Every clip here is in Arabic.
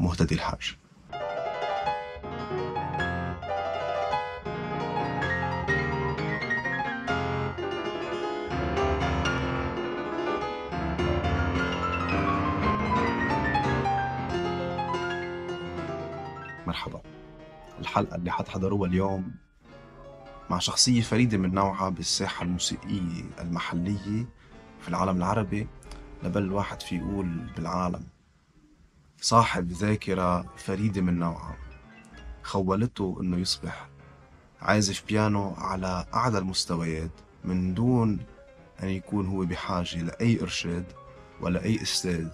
مهتدي الحاج مرحبا الحلقة اللي حتحضروها اليوم مع شخصية فريدة من نوعها بالساحة الموسيقية المحلية في العالم العربي لبل واحد في يقول بالعالم صاحب ذاكرة فريدة من نوعها خولته إنه يصبح عازف بيانو على أعلى المستويات من دون أن يكون هو بحاجة لأي إرشاد ولا أي أستاذ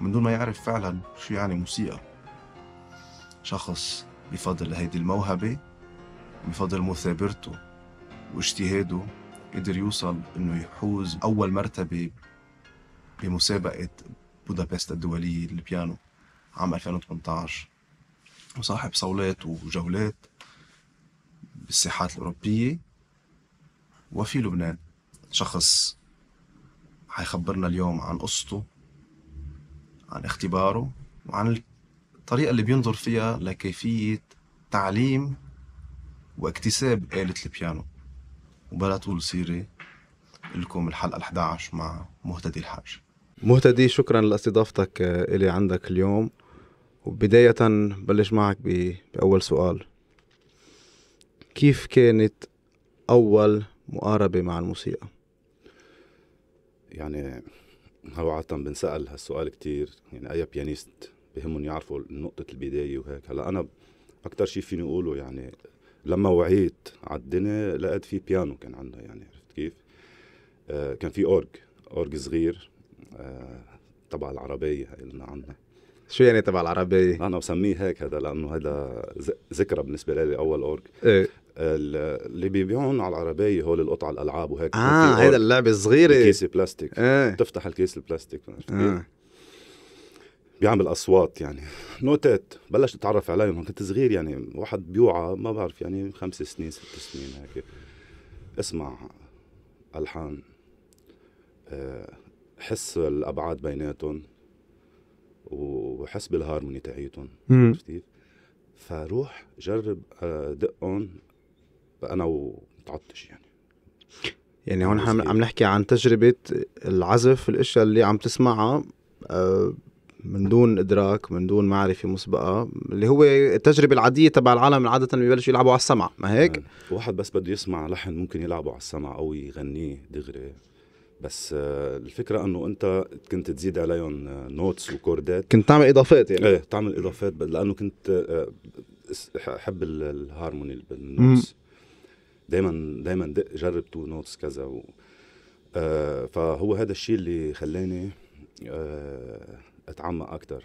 من دون ما يعرف فعلا شو يعني موسيقى شخص بفضل هيدي الموهبة بفضل مثابرته واجتهاده قدر يوصل انه يحوز اول مرتبة بمسابقة بودابست الدولية للبيانو عام 2018 وصاحب صولات وجولات بالساحات الأوروبية وفي لبنان شخص حيخبرنا اليوم عن قصته عن اختباره وعن الطريقة اللي بينظر فيها لكيفية تعليم واكتساب آلة البيانو وبلا طول سيرة لكم الحلقة 11 مع مهتدي الحاج مهتدي شكرا لاستضافتك آه، إلي عندك اليوم وبداية بلش معك بأول سؤال كيف كانت أول مقاربة مع الموسيقى؟ يعني هو عادة بنسأل هالسؤال كتير يعني أي بيانيست بهمهم يعرفوا نقطة البداية وهيك هلا أنا أكتر شيء فيني أقوله يعني لما وعيت على الدنيا لقيت في بيانو كان عندها يعني عرفت كيف؟ آه كان في أورج أورج صغير آه، تبع العربية قلنا عنها شو يعني تبع العربية؟ أنا بسميه هيك هذا لأنه هذا ذكرى بالنسبة لي أول أورج إيه؟ اللي بيبيعون على العربية هول القطع الألعاب وهيك آه هيدا اللعبة الصغيرة كيسة بلاستيك إيه؟ تفتح الكيس البلاستيك إيه. آه. بيعمل اصوات يعني نوتات بلشت اتعرف عليهم كنت صغير يعني واحد بيوعى ما بعرف يعني خمس سنين ست سنين هيك اسمع الحان آه، حس الابعاد بيناتهم وحس بالهارموني تاعيتهم عرفت كيف؟ فروح جرب آه، دقهم انا ومتعطش يعني يعني هون عم, عم نحكي عن تجربه العزف الاشياء اللي عم تسمعها آه، من دون ادراك من دون معرفه مسبقه اللي هو التجربه العاديه تبع العالم عاده ببلشوا يلعبوا على السمع ما هيك؟ آه، واحد بس بده يسمع لحن ممكن يلعبه على السمع او يغنيه دغري بس آه، الفكره انه انت كنت تزيد عليهم نوتس آه، وكوردات كنت تعمل اضافات يعني ايه تعمل اضافات لانه كنت آه، احب الهارموني بالنوتس دائما دائما دق جرب تو نوتس كذا و... آه فهو هذا الشيء اللي خلاني آه اتعمق اكثر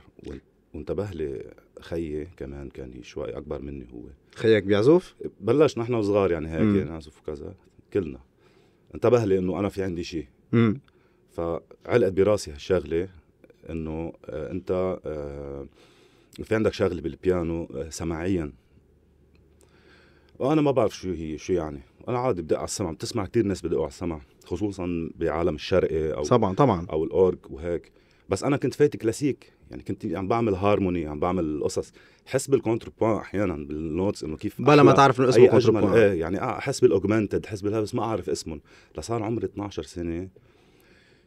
وانتبه لي خيي كمان كان شوي اكبر مني هو خيك بيعزف؟ بلشنا نحن وصغار يعني هيك نعزف يعني وكذا كلنا انتبه لي انه انا في عندي شيء مم. فعلقت براسي هالشغله انه آه انت آه في عندك شغله بالبيانو آه سماعيا وانا ما بعرف شو هي شو يعني انا عادي بدق على السمع بتسمع كثير ناس بدقوا على السمع خصوصا بعالم الشرقي او طبعا طبعا او الاورج وهيك بس انا كنت فايت كلاسيك يعني كنت عم بعمل هارموني عم بعمل قصص حس بالكونتربوان احيانا بالنوتس انه كيف بلا ما تعرف انه اسمه كونتربوان ايه يعني احس آه، بالاوجمانتد احس بس ما اعرف اسمهم لصار عمري 12 سنه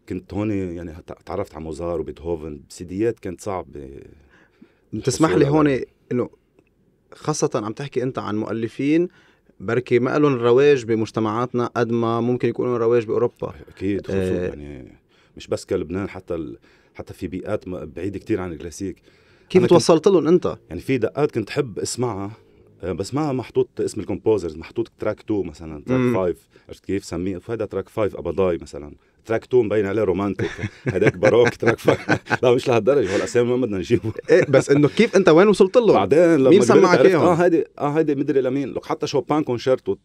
كنت هون يعني تعرفت على موزار وبيتهوفن بسيديات كانت صعب بتسمح لي هون انه خاصة عم تحكي انت عن مؤلفين بركي ما لهم رواج بمجتمعاتنا قد ما ممكن يكونوا رواج باوروبا اكيد خصوصا آه يعني مش بس كلبنان حتى حتى في بيئات بعيده كتير عن الكلاسيك كيف توصلت لهم انت؟ يعني في دقات كنت حب اسمعها آه، بس ما محطوط اسم الكومبوزرز محطوط تراك 2 مثلا تراك 5 عرفت كيف سميه فهذا تراك 5 ابضاي مثلا تراك 2 باين عليه رومانتيك هذاك باروك تراك لا مش لهالدرجه هو الاسامي ما بدنا نجيبه إيه بس انه كيف انت وين وصلت له بعدين لما مين سمعك اياهم اه هيدي اه هيدي مدري لمين لك حتى شوبان كونشيرتو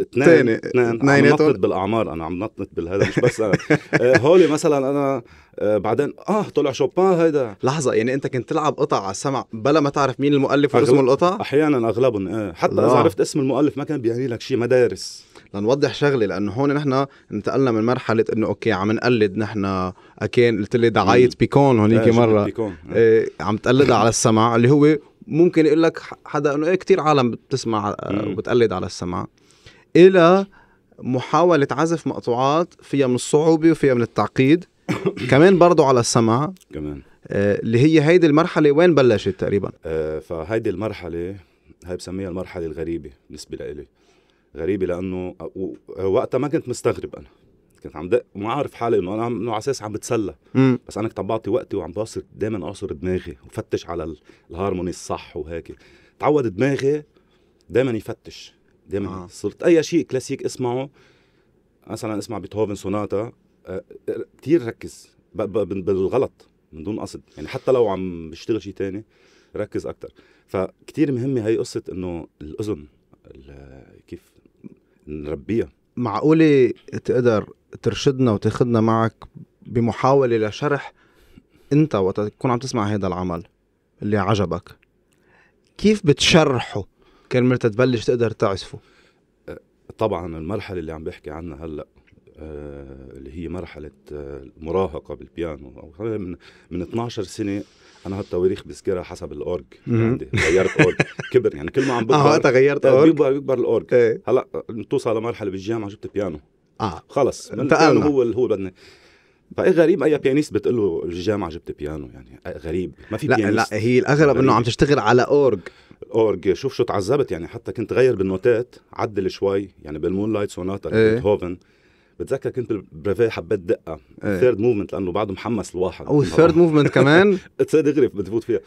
اثنين اثنين عم نطت بالاعمار انا عم نطنت بالهذا مش بس انا آه، هولي مثلا انا آه، بعدين اه طلع شوبان هيدا لحظه يعني انت كنت تلعب قطع على السمع بلا ما تعرف مين المؤلف واسم القطع احيانا اغلبهم ايه حتى اذا عرفت اسم المؤلف ما كان بيعني لك شيء مدارس لنوضح شغله لانه هون نحن انتقلنا من مرحله انه اوكي عم نقلد نحن اكين قلت لي دعايه بيكون هونيك مره بيكون. إيه عم تقلدها على السمع اللي هو ممكن يقول لك حدا انه ايه كثير عالم بتسمع آه، وبتقلد على السمع الى محاوله عزف مقطوعات فيها من الصعوبه وفيها من التعقيد كمان برضه على السمع كمان آه، اللي هي هيدي المرحله وين بلشت تقريبا؟ آه فهيدي المرحله هاي بسميها المرحله الغريبه بالنسبه لإلي غريبه لانه وقتها ما كنت مستغرب انا كنت عم دق وما عارف حالي انه انا انه على اساس عم بتسلى مم. بس انا كنت عم بعطي وقتي وعم بعصر دائما اعصر دماغي وفتش على الهارموني الصح وهيك تعود دماغي دائما يفتش دائما آه. صرت اي شيء كلاسيك اسمعه مثلا اسمع بيتهوفن سوناتا كثير ركز بالغلط من دون قصد يعني حتى لو عم بشتغل شيء تاني ركز اكثر فكتير مهمه هي قصه انه الاذن كيف نربيها معقولة تقدر ترشدنا وتاخدنا معك بمحاولة لشرح انت وقت تكون عم تسمع هذا العمل اللي عجبك كيف بتشرحه كرمال تبلش تقدر تعزفه أه، طبعا المرحله اللي عم بحكي عنها هلا آه، اللي هي مرحله آه، المراهقه بالبيانو او من من 12 سنه انا هالتواريخ بذكرها حسب الاورج عندي غيرت اورج كبر يعني كل ما عم بكبر اه وقتها غيرت اورج بيكبر بيكبر الاورج ايه. هلا بتوصل لمرحله بالجامعه جبت بيانو اه خلص انتقلنا هو اللي هو بدنا فاي غريب اي بيانيست بتقول له الجامعه جبت بيانو يعني غريب ما في لا بيانيست لا هي الاغرب انه عم تشتغل على اورج اورج شوف شو تعذبت يعني حتى كنت غير بالنوتات عدل شوي يعني بالمون لايت سوناتا ايه. هوفن بتذكر كنت بالبريفيه حبيت دقه إيه. الثيرد موفمنت لانه بعده محمس الواحد او الثيرد موفمنت كمان دغري بتفوت فيها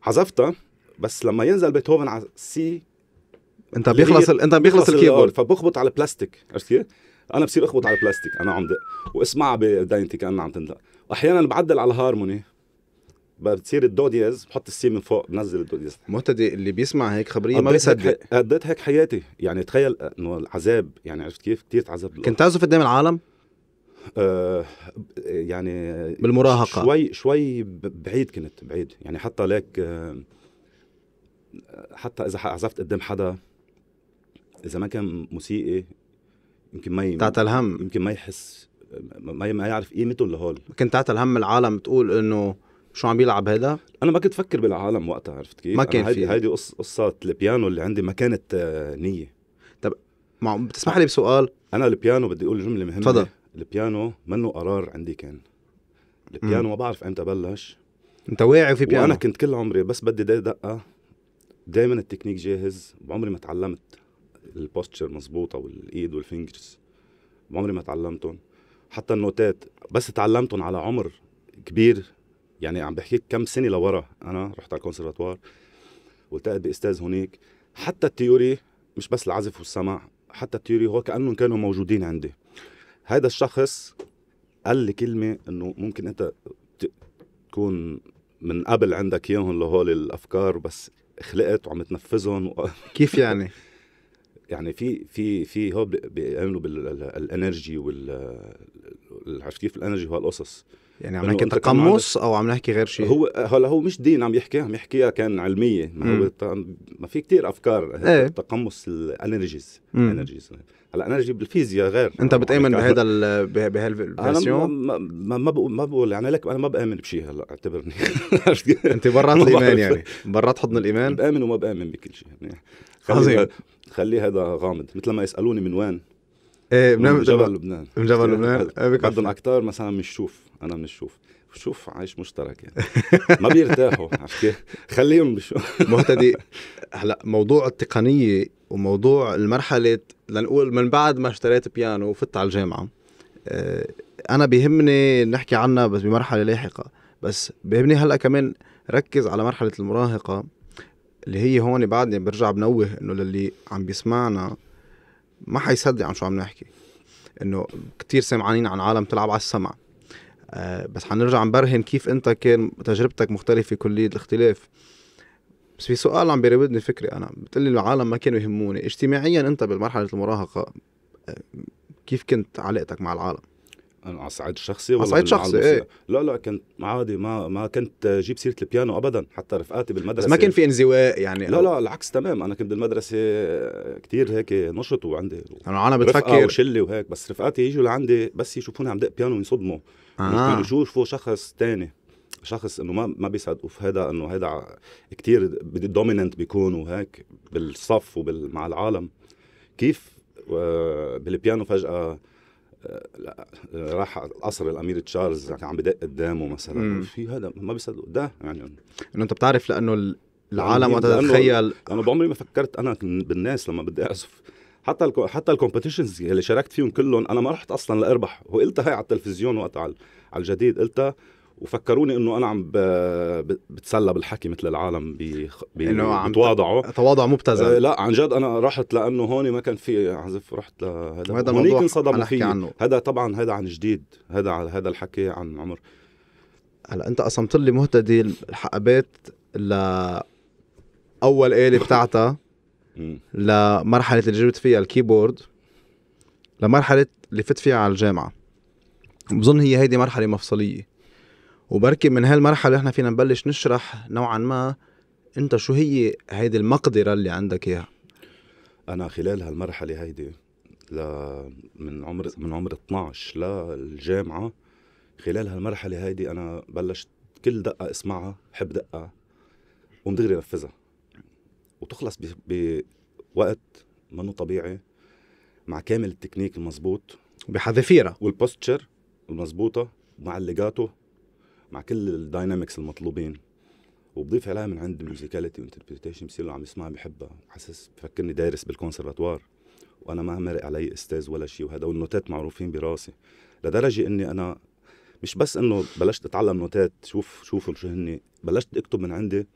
حذفتها بس لما ينزل بيتهوفن على سي انت بيخلص ال... انت بيخلص الكيبورد فبخبط على البلاستيك عرفت كيف؟ انا بصير اخبط على البلاستيك انا عم دق واسمعها بدينتي كانها عم تندق احيانا بعدل على هارموني بتصير الدودياز بحط السي من فوق بنزل الدودياز مهتدي اللي بيسمع هيك خبريه ما بيصدق قديت هيك حياتي يعني تخيل انه العذاب يعني عرفت كيف كثير تعذبت كنت تعزف قدام العالم؟ آه يعني بالمراهقه شوي شوي بعيد كنت بعيد يعني حتى لك آه، حتى اذا عزفت قدام حدا اذا ما كان موسيقي يمكن ما تعتل هم يمكن ما يحس ما ما يعرف قيمته لهول كنت تعتل هم العالم تقول انه شو عم يلعب هذا انا ما كنت فكر بالعالم وقتها عرفت كيف ما كان هيدي هيدي قصه البيانو اللي عندي ما كانت آه، نيه طب ما بتسمح لي بسؤال انا البيانو بدي اقول جمله مهمه تفضل البيانو منه قرار عندي كان البيانو ما بعرف امتى بلش انت واعي في بيانو وانا كنت كل عمري بس بدي دقه دائما التكنيك جاهز بعمري ما تعلمت البوستشر مزبوطه والايد والفينجرز بعمري ما تعلمتهم حتى النوتات بس تعلمتهم على عمر كبير يعني عم بحكيك كم سنه لورا انا رحت على الكونسرفاتوار والتقيت باستاذ هناك حتى التيوري مش بس العزف والسمع حتى التيوري هو كانهم كانوا موجودين عندي هذا الشخص قال لي كلمه انه ممكن انت تكون من قبل عندك اياهم لهول الافكار بس خلقت وعم تنفذهم و... كيف يعني يعني في في في هو بيعملوا بالانرجي وال عرفت كيف الانرجي وهالقصص يعني عم نحكي تقمص او عم نحكي غير شيء هو هلا هو مش دين عم يحكي عم يحكيها كان علميه ما هو ما في كثير افكار ايه. تقمص الانرجيز انرجيز هلا انرجي بالفيزياء غير انت بتامن بهذا بهالفيرسيون ما ما ما بقول ما بقول يعني لك انا ما بامن بشيء هلا اعتبرني انت برات الايمان يعني برات حضن الايمان بامن وما بامن بكل شيء يعني خلي, خلي هذا غامض مثل ما يسالوني من وين ايه من, من جبل لبنان من جبل لبنان إيه، بدهم اكثر مثلا من الشوف انا من الشوف شوف عايش مشترك يعني ما بيرتاحوا خليهم بشو مهتدي هلا موضوع التقنيه وموضوع المرحله لنقول من بعد ما اشتريت بيانو وفت على الجامعه إيه، انا بيهمني نحكي عنها بس بمرحله لاحقه بس بيهمني هلا كمان ركز على مرحله المراهقه اللي هي هون بعدني برجع بنوه انه للي عم بيسمعنا ما حيصدق عن شو عم نحكي انه كتير سمعانين عن عالم تلعب على السمع آه بس حنرجع نبرهن كيف انت كان تجربتك مختلفه كليه الاختلاف بس في سؤال عم بيراودني فكري انا بتقلي العالم ما كانوا يهموني اجتماعيا انت بالمرحله المراهقه آه، كيف كنت علاقتك مع العالم على الصعيد الشخصي ولا على الصعيد الشخصي ايه لا لا كنت عادي ما ما كنت جيب سيره البيانو ابدا حتى رفقاتي بالمدرسه بس ما كان في انزواء يعني لا لا العكس تمام انا كنت بالمدرسه كثير هيك نشط وعندي انا انا بتفكر وشله وهيك بس رفقاتي يجوا لعندي بس يشوفوني عم دق بيانو ينصدموا آه. يشوفوا شخص تاني شخص انه ما ما بيصدقوا في هذا انه هذا كثير دوميننت بيكون وهيك بالصف ومع العالم كيف بالبيانو فجاه راح قصر الامير تشارلز يعني عم بدق قدامه مثلا في هذا ما بيصدق ده يعني انه انت بتعرف لانه العالم وقت تتخيل انا بعمري ما فكرت انا بالناس لما بدي اعزف حتى الـ حتى الكومبيتيشنز اللي شاركت فيهم كلهم انا ما رحت اصلا لاربح وقلتها هي على التلفزيون وقت على الجديد قلتها وفكروني انه انا عم بتسلى بالحكي مثل العالم بخ... ب... انه تواضع مبتذل آه، لا عن جد انا رحت لانه هون ما كان في عزف رحت لهذا هذا هونيك انصدموا فيه هذا طبعا هذا عن جديد هذا هذا الحكي عن عمر هلا انت قسمت لي مهتدي الحقبات ل اول آلة بتاعتها لمرحلة اللي جبت فيها الكيبورد لمرحلة اللي فت فيها على الجامعة بظن هي هيدي مرحلة مفصلية وبركي من هالمرحله احنا فينا نبلش نشرح نوعا ما انت شو هي هيدي المقدره اللي عندك اياها انا خلال هالمرحله هيدي ل... من عمر من عمر 12 للجامعه خلال هالمرحله هيدي انا بلشت كل دقه اسمعها حب دقه ومن دغري نفذها وتخلص بوقت منه طبيعي مع كامل التكنيك المزبوط بحذافيرها والبوستشر المزبوطه مع الليجاتو مع كل الداينامكس المطلوبين وبضيف عليها من عند ميوزيكاليتي وانتربريتيشن بصير عم يسمعها بحبها حاسس بفكرني دارس بالكونسرفاتوار وانا ما مرق علي استاذ ولا شيء وهدول النوتات معروفين براسي لدرجه اني انا مش بس انه بلشت اتعلم نوتات شوف شوفوا شو هن بلشت اكتب من عندي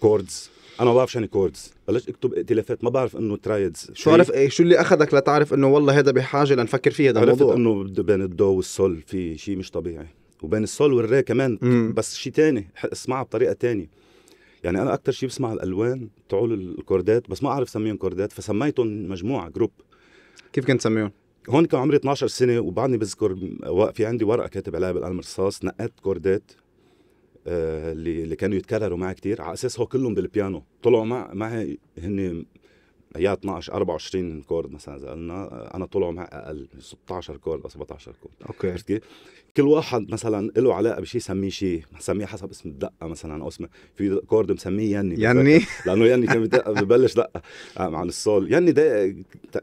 كوردز انا ما بعرف شو كوردز بلشت اكتب ائتلافات ما بعرف انه ترايدز شو عرف ايه شو اللي اخذك لتعرف انه والله هذا بحاجه لنفكر فيه هذا الموضوع عرفت انه بين الدو والسول في شيء مش طبيعي وبين السول والري كمان مم. بس شيء تاني اسمعها بطريقه تانية يعني انا اكثر شيء بسمع الالوان تعول الكوردات بس ما اعرف سميهم كوردات فسميتهم مجموعه جروب كيف كنت تسميهم؟ هون كان عمري 12 سنه وبعدني بذكر في عندي ورقه كاتب عليها بالقلم الرصاص نقيت كوردات آه، اللي آه اللي كانوا يتكرروا معي كثير على اساس هو كلهم بالبيانو طلعوا مع معي هن هي 12 24 كورد مثلا اذا قلنا انا طول عمري اقل 16 كورد او 17 كورد اوكي عرفت كيف؟ كل واحد مثلا له علاقه بشيء سميه شيء سميه حسب اسم الدقه مثلا او اسم في كورد مسميه يني يني لانه يني كان ببلش دقه آه، عن الصول يني ده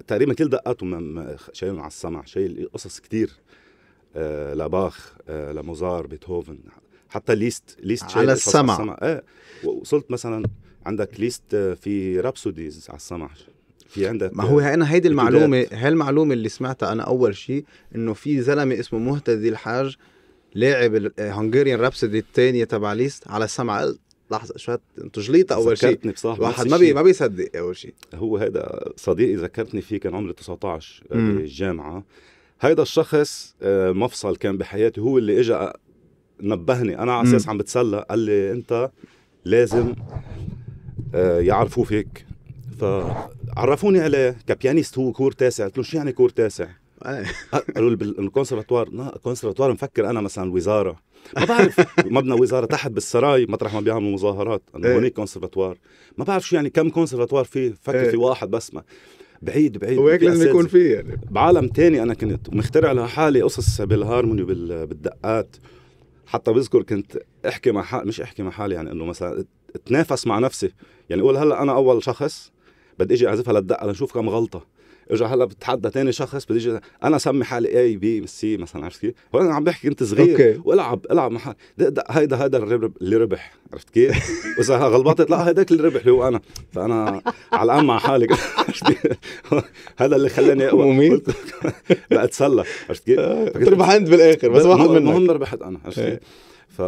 تقريبا كل دقاته شايلهم على السمع شايل قصص كثير آه لباخ آه لموزار بيتهوفن حتى ليست ليست على السمع, السمع. ايه وصلت مثلا عندك ليست في رابسوديز على السمح في عندك ما هو انا هيدي المعلومه المعلومه اللي سمعتها انا اول شيء انه في زلمه اسمه مهتدي الحاج لاعب الهنغاريان رابسودي الثانيه تبع ليست على السمع لحظه شو انتو جليطه اول شيء ذكرتني بصراحه واحد ما بي ما بيصدق اول شيء هو هذا صديقي ذكرتني فيه كان عمري 19 آه، بالجامعه هيدا الشخص آه، مفصل كان بحياتي هو اللي اجى نبهني انا على اساس عم بتسلى قال لي انت لازم آه، يعرفوه فيك فعرفوني عليه كبيانيست هو كور تاسع قلت له شو يعني كور تاسع؟ قالوا لي بالكونسرفتوار لا كونسرفتوار مفكر انا مثلا وزاره ما بعرف مبنى وزاره تحت بالسراي مطرح ما بيعملوا مظاهرات انا إيه. هونيك كونسرفتوار ما بعرف شو يعني كم كونسرفتوار في فكر في إيه. واحد بس ما بعيد بعيد وهيك لازم يكون في يعني بعالم تاني انا كنت مخترع لحالي قصص بالهارموني بالدقات حتى بذكر كنت احكي مع حالي مش احكي مع حالي يعني انه مثلا اتنافس مع نفسي يعني قول هلا انا اول شخص بدي اجي اعزفها للدقه لنشوف كم غلطه ارجع هلا بتحدى تاني شخص بدي اجي انا اسمي حالي اي بي سي مثلا عرفت كيف؟ وانا عم بحكي انت صغير أوكي. والعب العب مع حالي هيدا هيدا اللي ربح عرفت كيف؟ واذا غلطت لا هيداك اللي ربح اللي هو انا فانا علقان مع حالي هذا اللي خلاني اقوى مميت اتسلى عرفت كيف؟ آه، انت بالاخر بس واحد منهم ربحت انا عرفت إيه. كيف؟ ف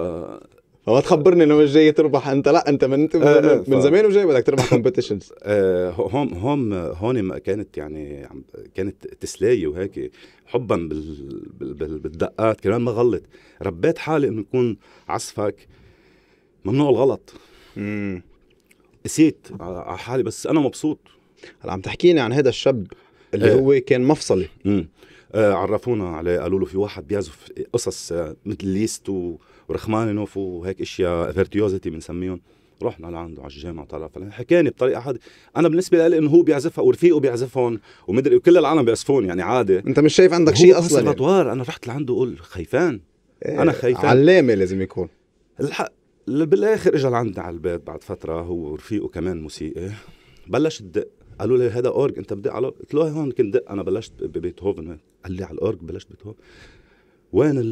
فما تخبرني انه مش جاي تربح انت لا انت من انت إيه، من إيه، زمان وجاي بدك تربح كومبيتيشنز هون هون هون هون كانت يعني كانت تسلايه وهيك حبا بال بالدقات كمان ما غلط ربيت حالي انه يكون عزفك ممنوع الغلط امم قسيت على حالي بس انا مبسوط هلا عم تحكيني عن هذا الشاب اللي إيه. هو كان مفصلي عرفونا عليه قالوا له في واحد بيعزف قصص مثل ليست و ورخمانينوف وهيك اشياء فيرتيوزيتي بنسميهم رحنا لعنده على الجامعه طلع فلان حكاني بطريقه حد انا بالنسبه لي انه هو بيعزفها ورفيقه بيعزفهم ومدري وكل العالم بيعزفون يعني عادي انت مش شايف عندك شيء اصلا يعني. انا رحت لعنده قول خيفان إيه انا خيفان علامه لازم يكون الحق بالاخر اجى لعندنا على البيت بعد فتره هو ورفيقه كمان موسيقي بلش تدق قالوا لي هذا اورج انت بدق على قلت له إيه هون كنت دق انا بلشت ببيتهوفن قال لي على الاورج بلشت بيتهوفن وين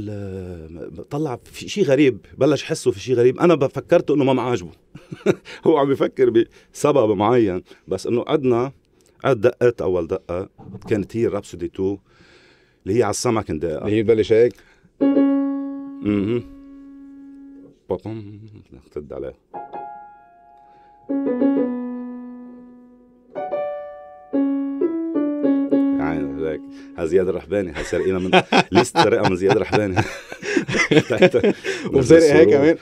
طلع في شيء غريب بلش حسه في شيء غريب انا فكرت انه ما معاجبه هو عم بفكر بسبب معين بس انه قدنا قد دقت اول دقه كانت هي الرابسودي 2 اللي هي على السمك كنت دقه اللي هي بلش هيك اها بابم نرتد عليه ها زياد الرحباني ها سرقينا من ليست سرقه من زياد الرحباني وسرق هي كمان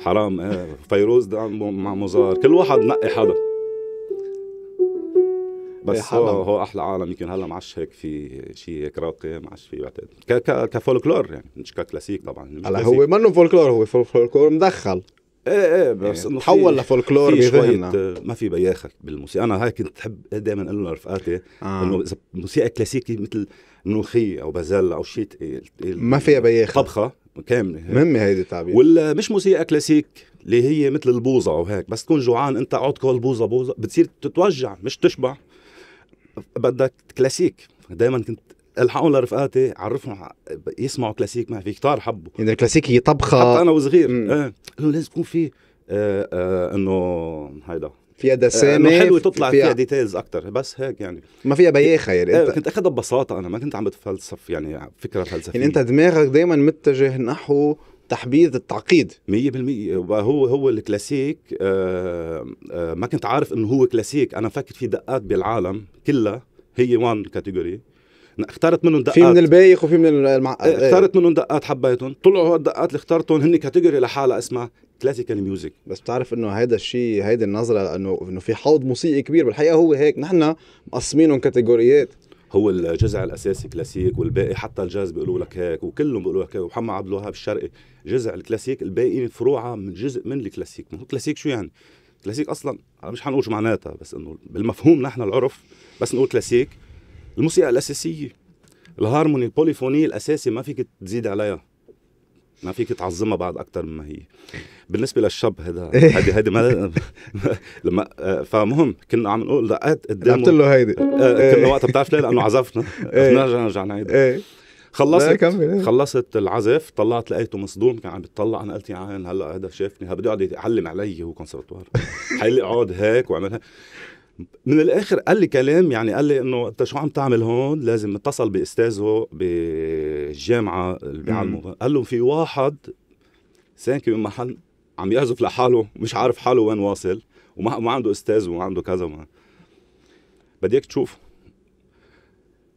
حرام آه. فيروز مع مزار كل واحد نقي حدا بس إيه، هو هو احلى عالم يمكن هلا معش هيك في شيء هيك راقي معش في بعتقد كفولكلور يعني مش ككلاسيك طبعا هلا هو منه فولكلور هو فولكلور مدخل ايه ايه بس يعني تحول لفولكلور بيذهننا آه، ما في بياخه بالموسيقى انا هاي كنت احب دائما اقول لرفقاتي آه. انه اذا موسيقى كلاسيكي مثل نوخي او بازل او شيء ما فيها بياخه طبخه كامله مهمه هيدي التعبير ولا مش موسيقى كلاسيك اللي هي مثل البوظه او هيك بس تكون جوعان انت اقعد كل بوظه بوظه بتصير تتوجع مش تشبع بدك كلاسيك دائما كنت الحقهم لرفقاتي عرفهم يسمعوا كلاسيك ما في كتار حبوا يعني الكلاسيك هي طبخه حتى انا وصغير انه لازم يكون في آه، آه، انه هيدا فيها آه، دسامه انه حلوه تطلع فيها, فيها ديتيلز اكثر بس هيك يعني ما فيها بياخه يعني إيه، انت كنت اخذها ببساطه انا ما كنت عم بتفلسف يعني فكره فلسفيه يعني انت دماغك دائما متجه نحو تحبيذ التعقيد 100% هو هو الكلاسيك ما كنت عارف انه هو كلاسيك انا فكرت في دقات بالعالم كلها هي وان كاتيجوري اخترت منهم دقات في من البايخ وفي من المعقد إيه، إيه. اخترت منهم دقات حبيتهم طلعوا الدقات اللي اخترتهم هن كاتيجوري لحالها اسمها كلاسيكال ميوزك بس بتعرف انه هيدا الشيء هيدي النظره انه انه في حوض موسيقي كبير بالحقيقه هو هيك نحن مقسمينهم كاتيجوريات هو الجزء الاساسي كلاسيك والباقي حتى الجاز بيقولوا لك هيك وكلهم بيقولوا لك هيك ومحمد عبد الوهاب الشرقي جزء الكلاسيك الباقي فروعه من جزء من الكلاسيك ما هو كلاسيك شو يعني كلاسيك اصلا مش حنقول شو معناتها بس انه بالمفهوم نحن العرف بس نقول كلاسيك الموسيقى الاساسيه الهارموني البوليفونيه الاساسي ما فيك تزيد عليها ما فيك تعظمها بعد اكثر مما هي بالنسبه للشاب هذا هيدي إيه. هيدي ما لما فمهم كنا عم نقول دقات قدامه قلت له هيدي آه، آه، كنا إيه. وقتها بتعرف ليه لانه عزفنا نرجع نرجع نعيد خلصت إيه. خلصت العزف طلعت لقيته مصدوم كان عم بيطلع انا قلت يا عين هلا هذا شافني بده يقعد يعلم علي هو كونسرتوار حيقعد هيك وعمل هيك من الاخر قال لي كلام يعني قال لي انه انت شو عم تعمل هون لازم اتصل باستاذه بالجامعه اللي بيعلموا قال له في واحد ساكن بمحل عم يعزف لحاله مش عارف حاله وين واصل وما عنده استاذ وما عنده كذا وما بدي اياك تشوفه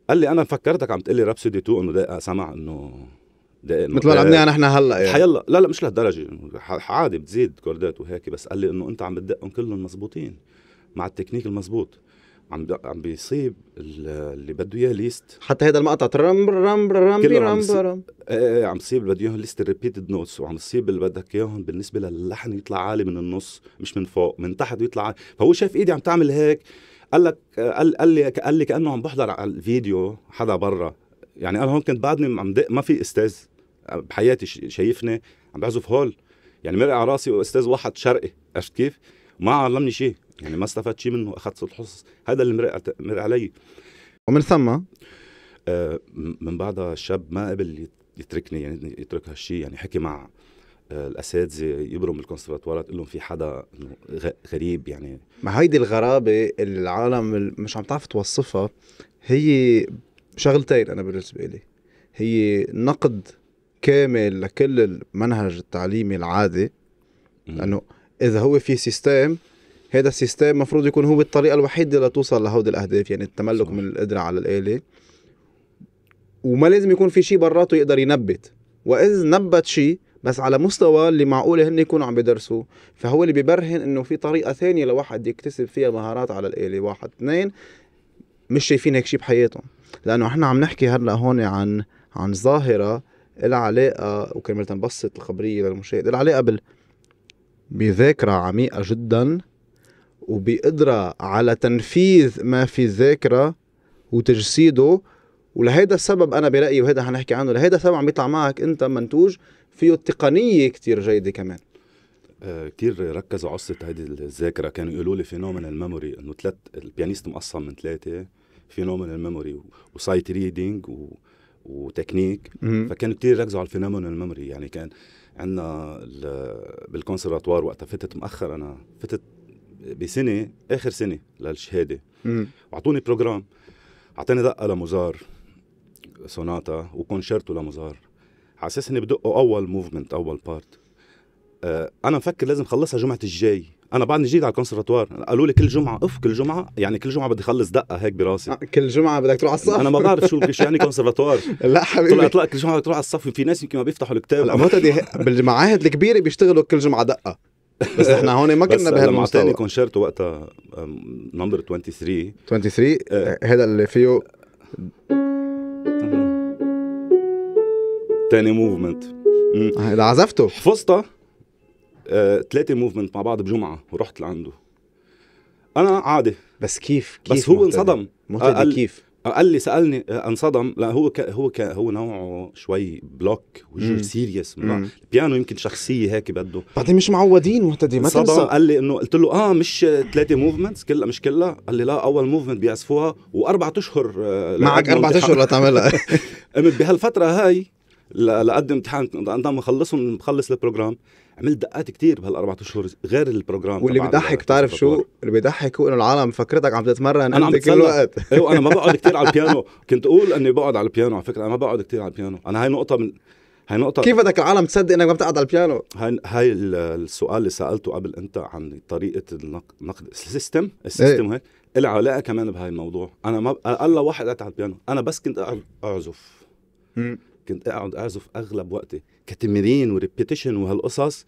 قال لي انا فكرتك عم تقول لي رابسودي 2 انه دقيقه سمع انه دقيقه مثل ما لعبناها نحن هلا يعني حيلا لا لا مش لهالدرجه عادي بتزيد كوردات وهيك بس قال لي انه انت عم بتدقهم كلهم مزبوطين مع التكنيك المزبوط عم عم بيصيب اللي بده اياه ليست حتى هذا المقطع رم رم رم رم رم عم بيصيب اللي إيه، إيه، بده اياهم ليست الريبيتد نوتس وعم بيصيب اللي بدك اياهم بالنسبه للحن يطلع عالي من النص مش من فوق من تحت ويطلع عالي فهو شاف ايدي عم تعمل هيك قال لك قال, قال لي قال لي كانه عم بحضر على الفيديو حدا برا يعني انا هون كنت بعدني عم دق ما في استاذ بحياتي شايفني عم بعزف هول يعني مرق على راسي واستاذ واحد شرقي عرفت كيف؟ ما علمني شيء يعني ما استفدت شيء منه اخذت ست حصص هذا اللي مرق مرق علي ومن ثم آه من بعدها الشاب ما قبل يتركني يعني يترك هالشيء يعني حكي مع آه، الاساتذه يبرم الكونسرفاتوار تقول لهم في حدا غريب يعني ما هيدي الغرابه اللي العالم مش عم تعرف توصفها هي شغلتين انا بالنسبه لي هي نقد كامل لكل المنهج التعليمي العادي لانه اذا هو في سيستم هذا السيستم المفروض يكون هو الطريقه الوحيده لتوصل لهودي الاهداف يعني التملك صح. من القدره على الاله وما لازم يكون في شيء براته يقدر ينبت واذا نبت شيء بس على مستوى اللي معقوله هن يكونوا عم بيدرسوه فهو اللي ببرهن انه في طريقه ثانيه لواحد يكتسب فيها مهارات على الاله واحد اثنين مش شايفين هيك شيء بحياتهم لانه احنا عم نحكي هلا هون عن عن ظاهره لها علاقه وكرمال تنبسط الخبريه للمشاهد لها علاقه بال بذاكره عميقه جدا وبقدرة على تنفيذ ما في الذاكرة وتجسيده ولهيدا السبب انا برايي وهذا حنحكي عنه لهيدا السبب عم يطلع معك انت منتوج فيه التقنيه كتير جيده كمان آه كتير ركزوا عصة هيدي الذاكرة كانوا يقولوا لي فينومينال ميموري انه ثلاث البيانيست مقسم من ثلاثة فينومينال ميموري وسايت ريدنج و... وتكنيك فكانوا كتير ركزوا على الفينومينال ميموري يعني كان عندنا ال... بالكونسرفاتوار وقتها فتت مؤخر انا فتت بسنه اخر سنه للشهاده واعطوني بروجرام اعطاني دقه لمزار سوناتا وكونشيرتو لمزار على اساس اني بدقوا اول موفمنت اول بارت آه انا مفكر لازم خلصها جمعه الجاي انا بعد جديد على الكونسرفتوار قالوا لي كل جمعه اف كل جمعه يعني كل جمعه بدي اخلص دقه هيك براسي آه، كل جمعه بدك تروح على الصف انا ما بعرف شو يعني كونسرفتوار لا حبيبي طلعت لا كل جمعه بدك تروح على الصف في ناس يمكن ما بيفتحوا الكتاب المعاهد الكبيره بيشتغلوا كل جمعه دقه بس احنا هون ما كنا بهالمستوى بس كونشيرتو وقتها نمبر 23 23 آه. هذا اللي فيه تاني موفمنت هذا آه، عزفته حفظتها ثلاثة موفمنت مع بعض بجمعة ورحت لعنده أنا عادي بس كيف كيف بس هو انصدم مهتدي كيف قال لي سالني آه، انصدم لا هو ك... هو ك... هو نوعه شوي بلوك وجو سيريس البيانو يمكن شخصيه هيك بده بعدين مش معودين مهتدي ما تنسى قال لي انه قلت له اه مش ثلاثه موفمنتس كلها مش كلها قال لي لا اول موفمنت بيعزفوها واربع اشهر آه، معك اربع اشهر لتعملها قمت بهالفتره هاي لقد امتحان عندما اخلصهم مخلص البروجرام عملت دقات كتير بهالاربع اشهر غير البروجرام واللي بيضحك بتعرف شو اللي بيضحك هو انه العالم فكرتك عم تتمرن انا عم كل الوقت ايوه انا ما بقعد كتير على البيانو كنت اقول اني بقعد على البيانو على فكره انا ما بقعد كتير على البيانو انا هاي نقطه من هاي نقطة كيف بدك العالم تصدق انك ما بتقعد على البيانو؟ هاي هاي السؤال اللي سالته قبل انت عن طريقة النقد السيستم السيستم هيك إيه. إلها علاقة كمان بهاي الموضوع، أنا ما أقل واحد قعدت على البيانو، أنا بس كنت أعزف كنت أقعد أعزف أغلب وقتي كتمرين وريبيتيشن وهالقصص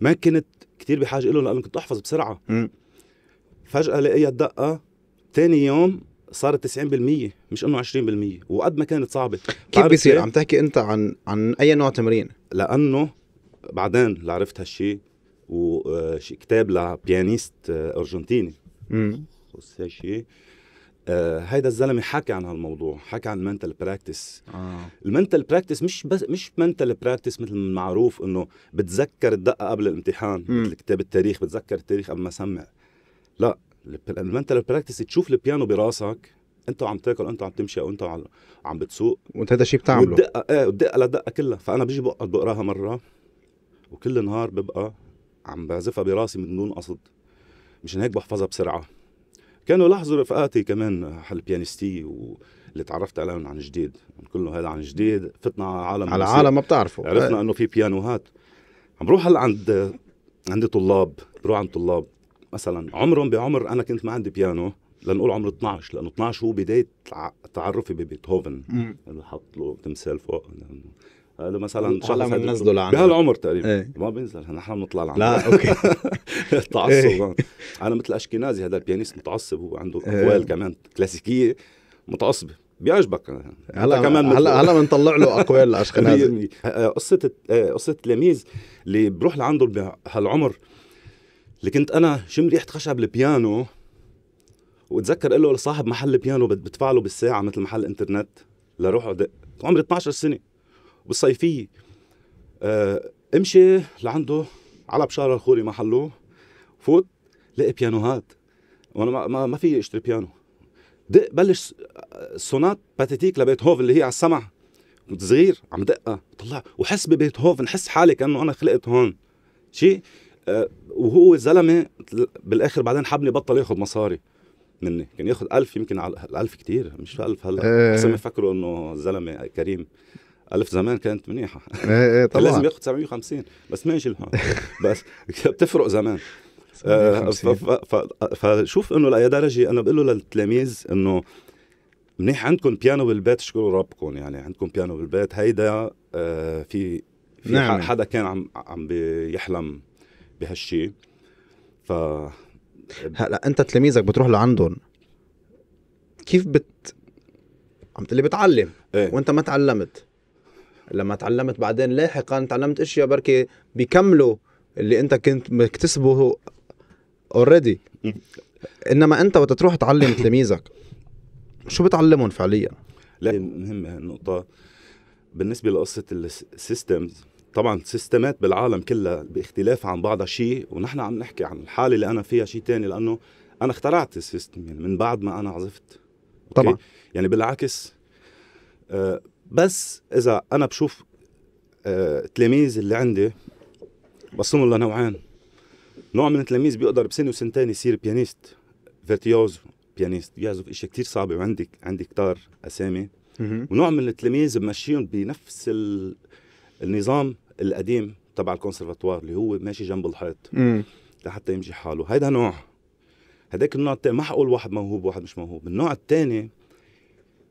ما كنت كتير بحاجه له لانه كنت احفظ بسرعه م. فجاه لقيت دقه ثاني يوم صارت 90% مش انه 20% وقد ما كانت صعبه كيف بيصير عم تحكي انت عن عن اي نوع تمرين لانه بعدين اللي عرفت هالشيء وكتاب آه، لبيانيست آه، ارجنتيني امم هالشيء آه هيدا الزلمه حكى عن هالموضوع حكى عن المنتل براكتس آه. المنتل براكتس مش بس مش منتال براكتس مثل المعروف انه بتذكر الدقه قبل الامتحان م. مثل كتاب التاريخ بتذكر التاريخ قبل ما اسمع لا المنتل براكتس تشوف البيانو براسك انت عم تاكل انت عم تمشي او انت عم بتسوق وانت هذا الشيء بتعمله والدقه ايه والدقه للدقه كلها فانا بيجي بقعد بقراها مره وكل نهار ببقى عم بعزفها براسي من دون قصد مشان هيك بحفظها بسرعه كانوا لاحظوا رفقاتي كمان بيانستي واللي تعرفت عليهم عن جديد كله هذا عن جديد فتنا على عالم على عالم ما بتعرفه عرفنا إيه. انه في بيانوهات عم بروح هلا عند عندي طلاب بروح عند طلاب مثلا عمرهم بعمر انا كنت ما عندي بيانو لنقول عمر 12 لانه 12 هو بدايه تعرفي ببيتهوفن حط له تمثال فوق هذا مثلا شخص من نزله لعنده بهالعمر تقريبا ايه. ما بينزل نحن بنطلع لعنده لا اوكي تعصب ايه. انا مثل اشكينازي هذا البيانيست متعصب هو عنده إيه. اقوال ايه. كمان كلاسيكيه متعصبه بيعجبك هلا كمان هلا هلا بنطلع له اقوال لاشخنازي أه، قصه أه، قصه التلاميذ اللي بروح لعنده بهالعمر اللي كنت انا شم ريحه خشب البيانو واتذكر له لصاحب محل بيانو بدفع له بالساعه مثل محل انترنت لروح ادق عمري 12 سنه بالصيفيه آه امشي لعنده على بشاره الخوري محله فوت لقي بيانوهات وانا ما, ما, في اشتري بيانو دق بلش سونات باتيتيك لبيتهوفن اللي هي على السمع كنت صغير عم دقها طلع وحس ببيتهوفن حس حالي كانه انا خلقت هون شيء أه وهو زلمه بالاخر بعدين حبني بطل ياخذ مصاري مني كان ياخذ ألف يمكن على الألف كتير مش ألف هلا آه. بس ما يفكروا انه زلمه كريم ألف زمان كانت منيحة ايه ايه طبعا لازم ياخذ 750 بس ماشي الحال بس بتفرق زمان آه، فشوف انه لاي درجه انا بقول له للتلاميذ انه منيح عندكم بيانو بالبيت اشكروا ربكم يعني عندكم بيانو بالبيت هيدا آه في في نعم. حدا كان عم عم بيحلم بهالشيء ف هلا انت تلاميذك بتروح لعندهم كيف بت عم تقول بتعلم ايه؟ وانت ما تعلمت لما تعلمت بعدين لاحقا تعلمت اشياء بركي بيكملوا اللي انت كنت مكتسبه اوريدي انما انت وقت تروح تعلم تلاميذك شو بتعلمهم فعليا؟ لا مهمه النقطة بالنسبه لقصه السيستمز طبعا سيستمات بالعالم كلها باختلاف عن بعضها شيء ونحن عم نحكي عن الحاله اللي انا فيها شيء تاني لانه انا اخترعت السيستم يعني من بعد ما انا عزفت طبعا يعني بالعكس آه بس اذا انا بشوف التلاميذ آه، اللي عندي الله لنوعين نوع من التلاميذ بيقدر بسنه وسنتين يصير بيانيست فيرتيوزو بيانيست بيعزف اشي كتير صعبه وعندي عندي كتار اسامي ونوع من التلاميذ بمشيهم بنفس النظام القديم تبع الكونسرفاتوار اللي هو ماشي جنب الحيط لحتى يمشي حاله هيدا نوع هداك النوع التاني ما حقول واحد موهوب واحد مش موهوب النوع الثاني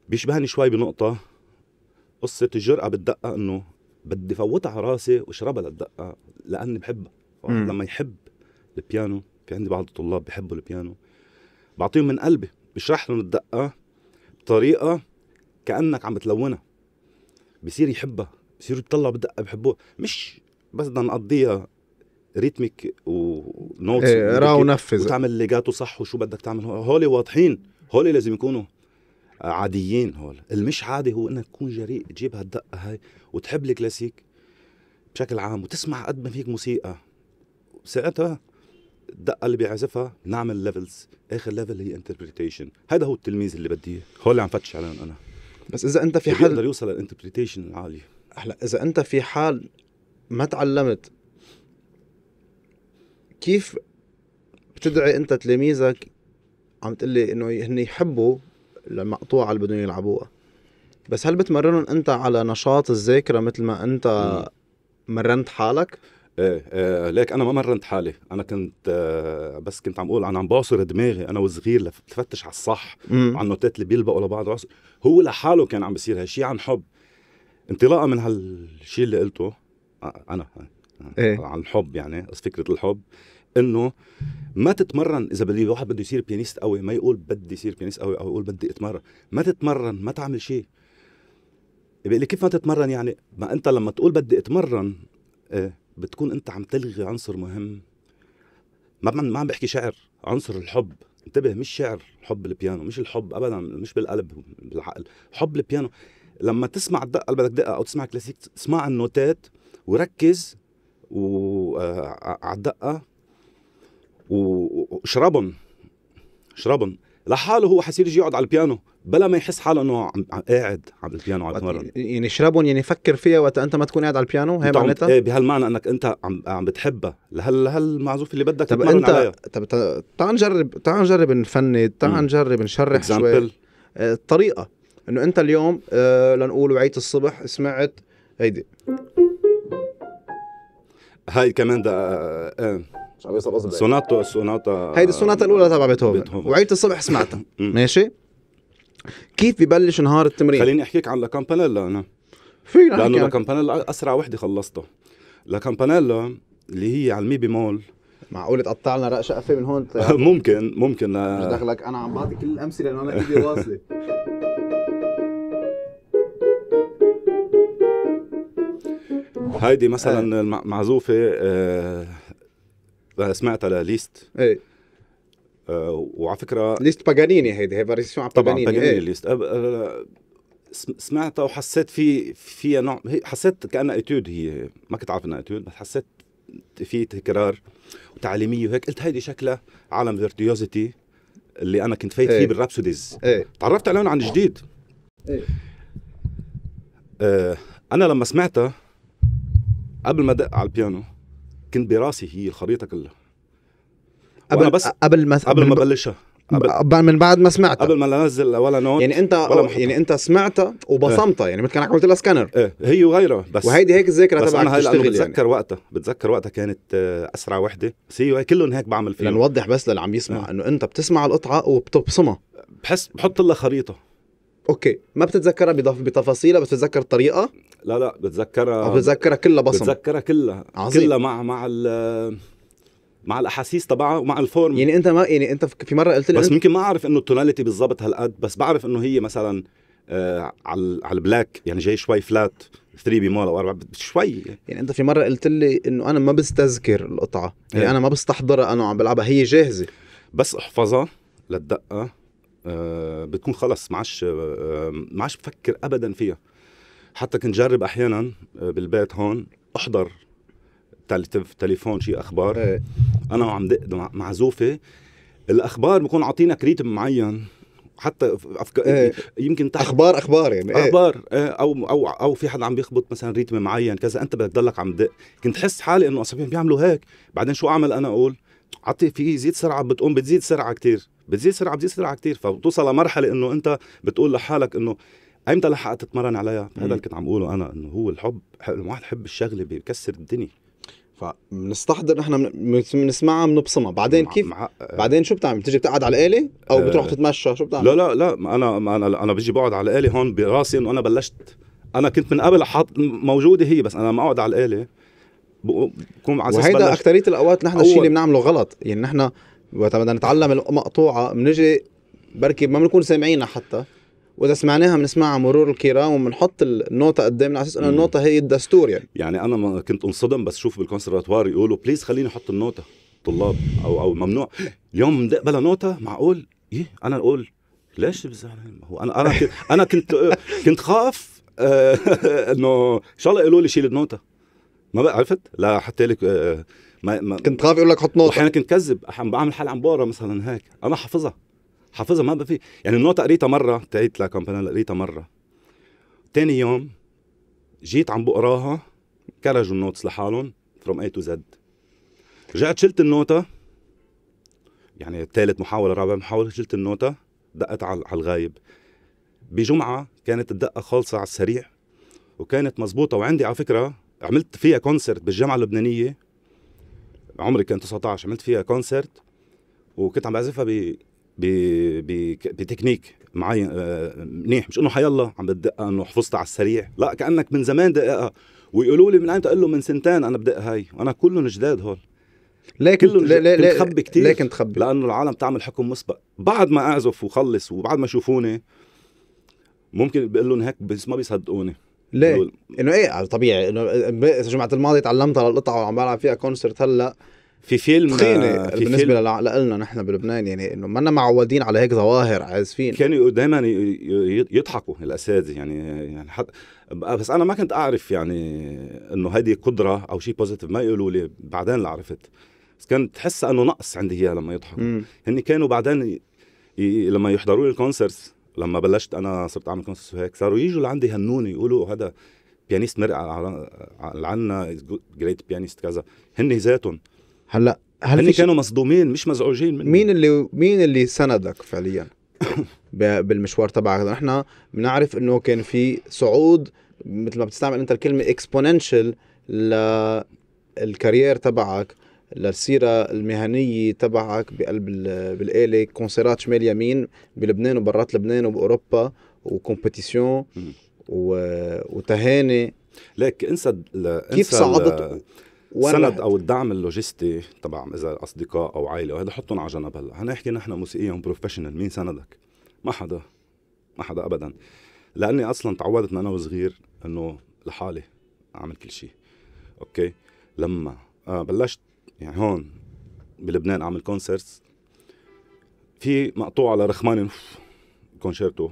بيشبهني شوي بنقطه قصه الجرأه بالدقه انه بدي فوتها على راسي واشربها للدقه لاني بحبها لما يحب البيانو في عندي بعض الطلاب بحبوا البيانو بعطيهم من قلبي بشرح لهم الدقه بطريقه كانك عم بتلونها بصير يحبها بصيروا يطلعوا بالدقه بحبوها مش بس بدنا نقضيها ريتميك ونوتس ايه راو نفذ وتعمل ليجاتو صح وشو بدك تعمل هولي واضحين هولي لازم يكونوا عاديين هول المش عادي هو انك تكون جريء تجيب هالدقه هاي وتحب الكلاسيك بشكل عام وتسمع قد ما فيك موسيقى ساعتها الدقه اللي بيعزفها نعمل ليفلز اخر ليفل هي انتربريتيشن هذا هو التلميذ اللي بدي اياه هو اللي عم فتش عليهم انا بس اذا انت في حال بيقدر يوصل للانتربريتيشن العالي هلا اذا انت في حال ما تعلمت كيف بتدعي انت تلاميذك عم تقول لي انه هن يحبوا المقطوعه اللي بدهم يلعبوها بس هل بتمرنهم انت على نشاط الذاكره مثل ما انت مرنت حالك؟ ايه, إيه ليك انا ما مرنت حالي انا كنت آه بس كنت عم اقول انا عم بعصر دماغي انا وصغير لفتش على الصح وعلى النوتات اللي بيلبقوا لبعض عصر. هو لحاله كان عم بيصير هالشيء عن حب انطلاقا من هالشيء اللي قلته آه، انا آه، إيه. عن الحب يعني فكره الحب انه ما تتمرن اذا بدي الواحد بده يصير بيانيست قوي ما يقول بدي يصير بيانيست قوي او يقول بدي اتمرن ما تتمرن ما تعمل شيء بيقول لي كيف ما تتمرن يعني ما انت لما تقول بدي اتمرن آه، بتكون انت عم تلغي عنصر مهم ما ما عم بحكي شعر عنصر الحب انتبه مش شعر حب البيانو مش الحب ابدا مش بالقلب بالعقل حب البيانو لما تسمع الدقه اللي بدك دقه او تسمع كلاسيك اسمع النوتات وركز وعلى آه، الدقه وشربن شربن لحاله هو حصير يجي يقعد على البيانو بلا ما يحس حاله انه عم قاعد على البيانو عم يتمرن يعني شربهم يعني فكر فيها وقت انت ما تكون قاعد على البيانو هي معناتها ايه بهالمعنى انك انت عم عم بتحبها لهال لهالمعزوف اللي بدك طب انت عليها. طب تعال نجرب تعال نجرب نفند تعال نجرب نشرح شوي الطريقه آه، انه انت اليوم آه لنقول وعيت الصبح سمعت هيدي هاي كمان ده آه آه مش عم يوصل قصدي سوناتا سوناتا هيدي السوناتا الاولى تبع بيتهوفن, بيتهوفن. وعيت الصبح سمعتها ماشي كيف ببلش نهار التمرين خليني احكيك عن لاكامبانيلا انا فينا لانه لاكامبانيلا اسرع وحده خلصتها لاكامبانيلا اللي هي على الميبي مول معقول تقطع لنا رق شقفه من هون ممكن ممكن آه. مش دخلك انا عم بعطي كل الامثله لانه انا ايدي واصله هيدي مثلا المعزوفه آه انا سمعت على ليست ايه آه وعلى فكره ليست باجانيني هيدي هي فاريسيون على طبعا باجانيني ليست أه سمعتها وحسيت في فيها نوع حسيت كانها اتيود هي ما كنت عارف انها اتيود بس حسيت في تكرار وتعليميه وهيك قلت هيدي شكلها عالم فيرتيوزيتي اللي انا كنت فايت إيه. فيه ايه. بالرابسوديز ايه. تعرفت عليهم عن جديد ايه. آه انا لما سمعتها قبل ما ادق على البيانو كنت براسي هي الخريطه كلها قبل بس قبل ما قبل ما بلشها قبل من بعد ما سمعتها قبل ما انزل ولا نوت يعني انت ولا يعني انت سمعتها وبصمتها يعني مثل كانك عملت لها سكانر ايه هي وغيرها بس وهيدي هيك الذاكره تبعك انا هلا يعني. بتذكر يعني. وقتها بتذكر وقتها كانت آه، اسرع وحده بس هي كلهم هيك بعمل فيها لنوضح بس للي عم يسمع اه. انه انت بتسمع القطعه وبتبصمها بحس بحط لها خريطه اوكي ما بتتذكرها بتفاصيلها بس بتتذكر الطريقه لا لا بتذكرها بتذكرها كلها بصم بتذكرها كلها عظيم. كلها مع مع مع الاحاسيس تبعها ومع الفورم يعني انت ما يعني انت في مره قلت لي بس يمكن ما اعرف انه التوناليتي بالضبط هالقد بس بعرف انه هي مثلا آه على على البلاك يعني جاي شوي فلات 3 مول او 4 شوي يعني انت في مره قلت لي انه انا ما بستذكر القطعه يعني إيه. انا ما بستحضرها انا عم بلعبها هي جاهزه بس احفظها للدقه آه، بتكون خلص ما عادش آه، آه، ما عادش بفكر ابدا فيها حتى كنت جرب احيانا بالبيت هون احضر تليفون شي اخبار إيه. انا وعم دق معزوفه الاخبار بكون عاطينك ريتم معين حتى افكار ايه. يمكن تحت اخبار اخبار يعني ايه. اخبار ايه او او او في حدا عم بيخبط مثلا ريتم معين كذا انت بدك تضلك عم دق كنت حس حالي انه اصابيعهم بيعملوا هيك بعدين شو اعمل انا اقول عطي في زيد سرعه بتقوم بتزيد سرعه كتير بتزيد سرعه بتزيد سرعه كثير فبتوصل لمرحله انه انت بتقول لحالك انه ايمتى لحقت تتمرن عليها؟ هذا اللي كنت عم اقوله انا انه هو الحب لما واحد يحب الشغله بيكسر الدنيا فبنستحضر نحن بنسمعها بنبصمها بعدين كيف مع... آه. بعدين شو بتعمل بتجي بتقعد على الآلة او آه. بتروح تتمشى شو بتعمل لا لا لا انا انا انا بيجي بقعد على الآلة هون براسي انه انا بلشت انا كنت من قبل حاط موجوده هي بس انا لما اقعد على الآلة بكون على اساس وهيدا اكثريه الاوقات نحن الشيء اللي بنعمله غلط يعني نحن وقت بدنا نتعلم المقطوعه بنجي بركي ما بنكون سامعينها حتى واذا سمعناها بنسمعها مرور الكرام وبنحط النوتة قدامنا على اساس انه النوتة هي الدستور يعني يعني انا ما كنت انصدم بس شوف بالكونسرفاتوار يقولوا بليز خليني احط النوتة طلاب او او ممنوع اليوم بلا نوتة معقول ايه انا اقول ليش بزعلان هو انا انا كنت انا كنت كنت خاف آه، انه ان شاء الله يقولوا لي شيل النوتة ما بقى عرفت لا حتى لك آه، ما, ما كنت خاف يقول لك حط نقطه احيانا كنت كذب عم بعمل حالي عم بقرا مثلا هيك انا حافظها حافظها ما بفي في يعني النقطه قريتها مره تعيت لك قريتها مره تاني يوم جيت عم بقراها كرجوا النوتس لحالهم فروم اي تو زد رجعت شلت النوتة يعني ثالث محاولة رابع محاولة شلت النوتة دقت على الغايب بجمعة كانت الدقة خالصة على السريع وكانت مزبوطة وعندي على فكرة عملت فيها كونسرت بالجامعة اللبنانية عمري كان 19 عملت فيها كونسرت وكنت عم بعزفها ب ب ب بتكنيك معين آه، منيح مش انه حيلا عم بدقها انه حفظتها على السريع لا كانك من زمان دققها ويقولوا لي من ايمتى اقول له من سنتين انا بدق هاي وانا كلهم جداد هول لكن لا لا لا تخبي كثير لكن تخبي لانه العالم تعمل حكم مسبق بعد ما اعزف وخلص وبعد ما يشوفوني ممكن بقول لهم هيك بس ما بيصدقوني ليه؟ انه ايه طبيعي انه الجمعه الماضيه تعلمت على القطعه وعم بلعب فيها كونسرت هلا في فيلم تخينة في بالنسبة فيلم لنا نحن بلبنان يعني انه ما معودين على هيك ظواهر عازفين كانوا دائما يضحكوا الاساتذه يعني يعني حتى بس انا ما كنت اعرف يعني انه هيدي قدره او شيء بوزيتيف ما يقولوا لي بعدين اللي عرفت بس كنت تحس انه نقص عندي هي لما يضحكوا هن كانوا بعدين ي... لما يحضروا لي الكونسرت لما بلشت انا صرت اعمل كونسرت وهيك صاروا يجوا لعندي يهنوني يقولوا هذا بيانيست مرقع عنا جريت بيانيست كذا هن ذاتهم هلا هل هن كانوا مصدومين مش مزعوجين مني. مين اللي مين اللي سندك فعليا بالمشوار تبعك نحن بنعرف انه كان في صعود مثل ما بتستعمل انت الكلمه اكسبوننشال للكارير تبعك للسيره المهنيه تبعك بقلب بالاله كونسيرات شمال يمين بلبنان وبرات لبنان وباوروبا وكومبيتيسيون وتهاني ليك انسى كيف صعدت السند او الدعم اللوجستي تبع اذا اصدقاء او عائله وهذا حطهم على جنب هلا هنحكي نحن موسيقيا بروفيشنال مين سندك؟ ما حدا ما حدا ابدا لاني اصلا تعودت من انا وصغير انه لحالي اعمل كل شيء اوكي لما آه بلشت يعني هون بلبنان اعمل كونسرتس في مقطوعه لرخمانينوف كونشيرتو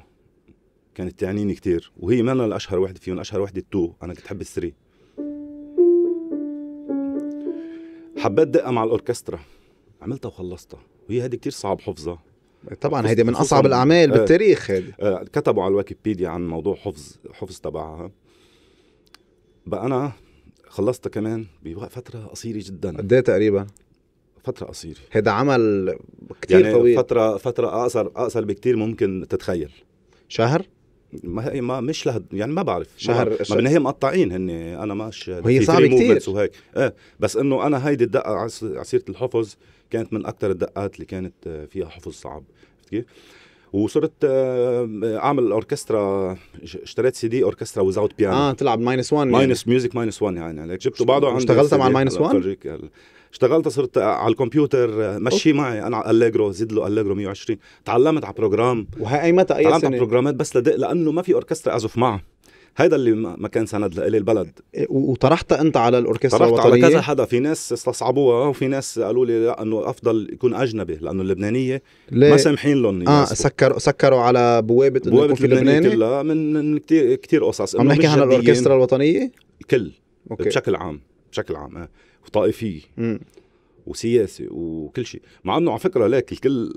كانت تعنيني كتير وهي مانا الاشهر وحده فيهم اشهر وحده التو انا كنت حب الثري حبيت دقه مع الاوركسترا عملتها وخلصتها وهي هذه كتير صعب حفظها طبعا هيدي من اصعب الاعمال إيه. بالتاريخ هيدي إيه، كتبوا على الويكيبيديا عن موضوع حفظ حفظ تبعها بقى انا خلصتها كمان بفتره قصيره جدا قد ايه تقريبا فتره قصيره هذا عمل كتير يعني طويل فتره فتره اقصر اقصر بكتير ممكن تتخيل شهر ما هي ما مش له يعني ما بعرف شهر ما, شهر. ما هي مقطعين هن انا ماش وهي صعبه كثير وهيك ايه بس انه انا هيدي الدقه عصيره الحفظ كانت من اكثر الدقات اللي كانت فيها حفظ صعب كيف؟ وصرت آه، اعمل اوركسترا اشتريت سي دي اوركسترا ويزاوت بيانو اه تلعب ماينس 1 ماينس ميوزك ماينس 1 يعني عليك جبته بعده اشتغلت مع الماينس 1 اشتغلت صرت آه، على الكمبيوتر آه، مشي معي انا على الليجرو زد له الليجرو 120 تعلمت على بروجرام وهي اي متى اي تعلمت سنه تعلمت على بروجرامات بس لدق لانه ما في اوركسترا ازف معها هيدا اللي ما كان سند لإلي البلد إيه، وطرحت انت على الاوركسترا طرحت الوطنيه على كذا حدا في ناس استصعبوها وفي آه، ناس قالوا لي لا انه افضل يكون اجنبي لانه اللبنانيه ليه؟ ما سامحين لهم اه سكروا سكروا على بوابه بوابه في لبنان كلها من, من كثير كثير قصص عم نحكي عن الاوركسترا الوطنيه كل أوكي. بشكل عام بشكل عام آه. وطائفيه وسياسي وكل شيء مع انه على فكره ليك الكل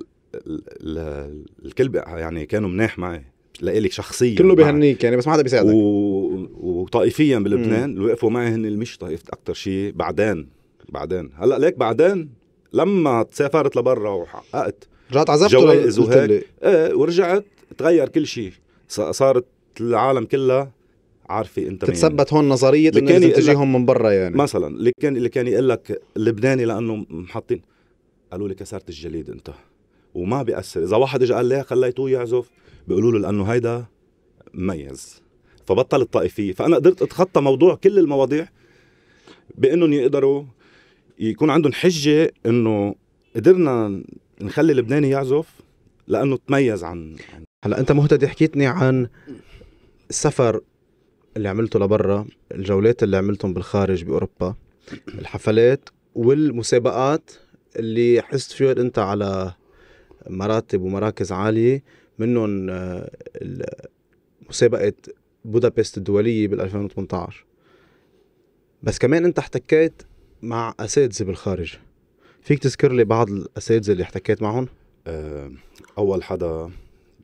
الكل يعني كانوا مناح معي لإلك شخصيا كله بيهنيك يعني بس ما حدا بيساعدك و... وطائفيا بلبنان اللي وقفوا معي هن اللي مش طائفة أكثر شيء بعدين بعدين هلا ليك بعدين لما سافرت لبرا وحققت رجعت عزفت جوائز وهيك ايه ورجعت تغير كل شيء صارت العالم كلها عارفه انت تتثبت هون نظريه انك تجيهم من برا يعني مثلا اللي كان اللي كان يقول لك اللبناني لانه محطين قالوا لي كسرت الجليد انت وما بيأثر اذا واحد اجى قال لي خليتوه يعزف بيقولوا له لانه هيدا مميز فبطل الطائفيه فانا قدرت اتخطى موضوع كل المواضيع بانهم يقدروا يكون عندهم حجه انه قدرنا نخلي اللبناني يعزف لانه تميز عن هلا انت مهتدي حكيتني عن السفر اللي عملته لبرا الجولات اللي عملتهم بالخارج باوروبا الحفلات والمسابقات اللي حست فيها انت على مراتب ومراكز عاليه منهم آه، مسابقه بودابست الدوليه بال 2018 بس كمان انت احتكيت مع اساتذه بالخارج فيك تذكر لي بعض الاساتذه اللي احتكيت معهم؟ آه، اول حدا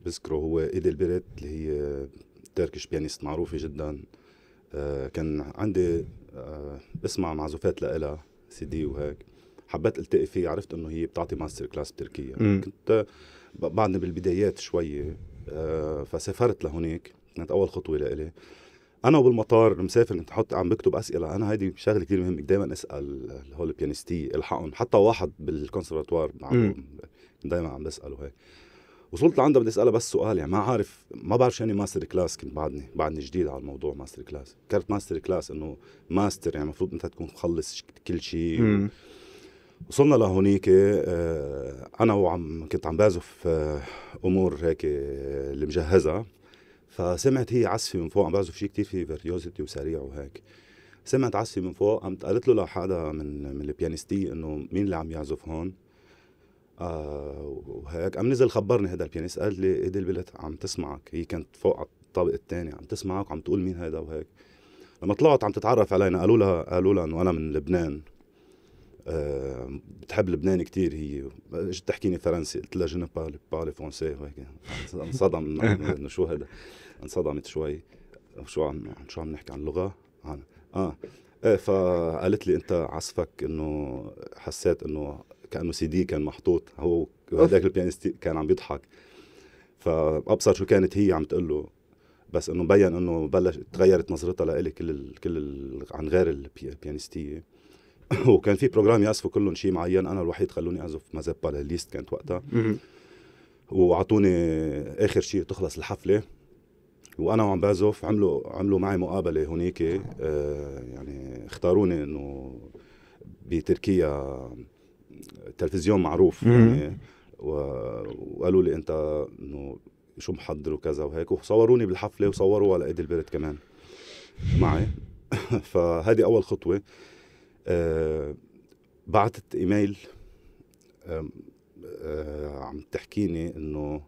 بذكره هو ايدي بيريت اللي هي تركيش بيانيست معروفه جدا آه، كان عندي بسمع معزوفات لها سي دي وهيك حبيت التقي فيه عرفت انه هي بتعطي ماستر كلاس بتركيا كنت بعدني بالبدايات شوي آه، فسافرت لهونيك كانت اول خطوه لإلي انا وبالمطار مسافر كنت حط عم بكتب اسئله انا هيدي شغله كثير مهمه دائما اسال هول البيانستي الحقهم حتى واحد بالكونسرفاتوار دائما عم بساله هيك وصلت لعندها بدي اسالها بس سؤال يعني ما عارف ما بعرف شو يعني ماستر كلاس كنت بعدني بعدني جديد على الموضوع ماستر كلاس كانت ماستر كلاس انه ماستر يعني المفروض انت تكون مخلص كل شيء وصلنا لهونيك آه، انا وعم كنت عم بعزف آه، امور هيك آه، اللي مجهزها فسمعت هي عزفه من فوق عم بعزف شيء كثير فيه فيرتيوزيتي وسريع وهيك سمعت عزفه من فوق قمت قالت له لحدا من من البيانيستي انه مين اللي عم يعزف هون آه وهيك قام نزل خبرني هذا البيانيست قال لي ايدي البلت عم تسمعك هي كانت فوق على الطابق الثاني عم تسمعك وعم تقول مين هذا وهيك لما طلعت عم تتعرف علينا قالوا لها قالوا لها انه انا من لبنان آه، بتحب لبنان كثير هي اجت تحكيني فرنسي قلت لها جينا بارلي بارلي فرونسي وهيك انصدم انه شو هذا انصدمت شوي شو عم شو عم نحكي عن لغه عن اه ايه فقالت لي انت عزفك انه حسيت انه كانه سي دي كان محطوط هو هذاك البيانيست كان عم بيضحك فابصر شو كانت هي عم تقول له بس انه مبين انه بلش تغيرت نظرتها لإلي كل الـ كل الـ عن غير البيانستيه وكان في بروجرام يعزفوا كلهم شيء معين انا الوحيد خلوني اعزف مازيبا للليست كانت وقتها واعطوني اخر شيء تخلص الحفله وانا وعم بعزف عملوا عملوا معي مقابله هناك آه يعني اختاروني انه بتركيا تلفزيون معروف يعني وقالوا لي انت انه شو محضر وكذا وهيك وصوروني بالحفله وصوروا على ايدي البرد كمان معي فهذه اول خطوه آه، بعثت ايميل آه، عم تحكيني انه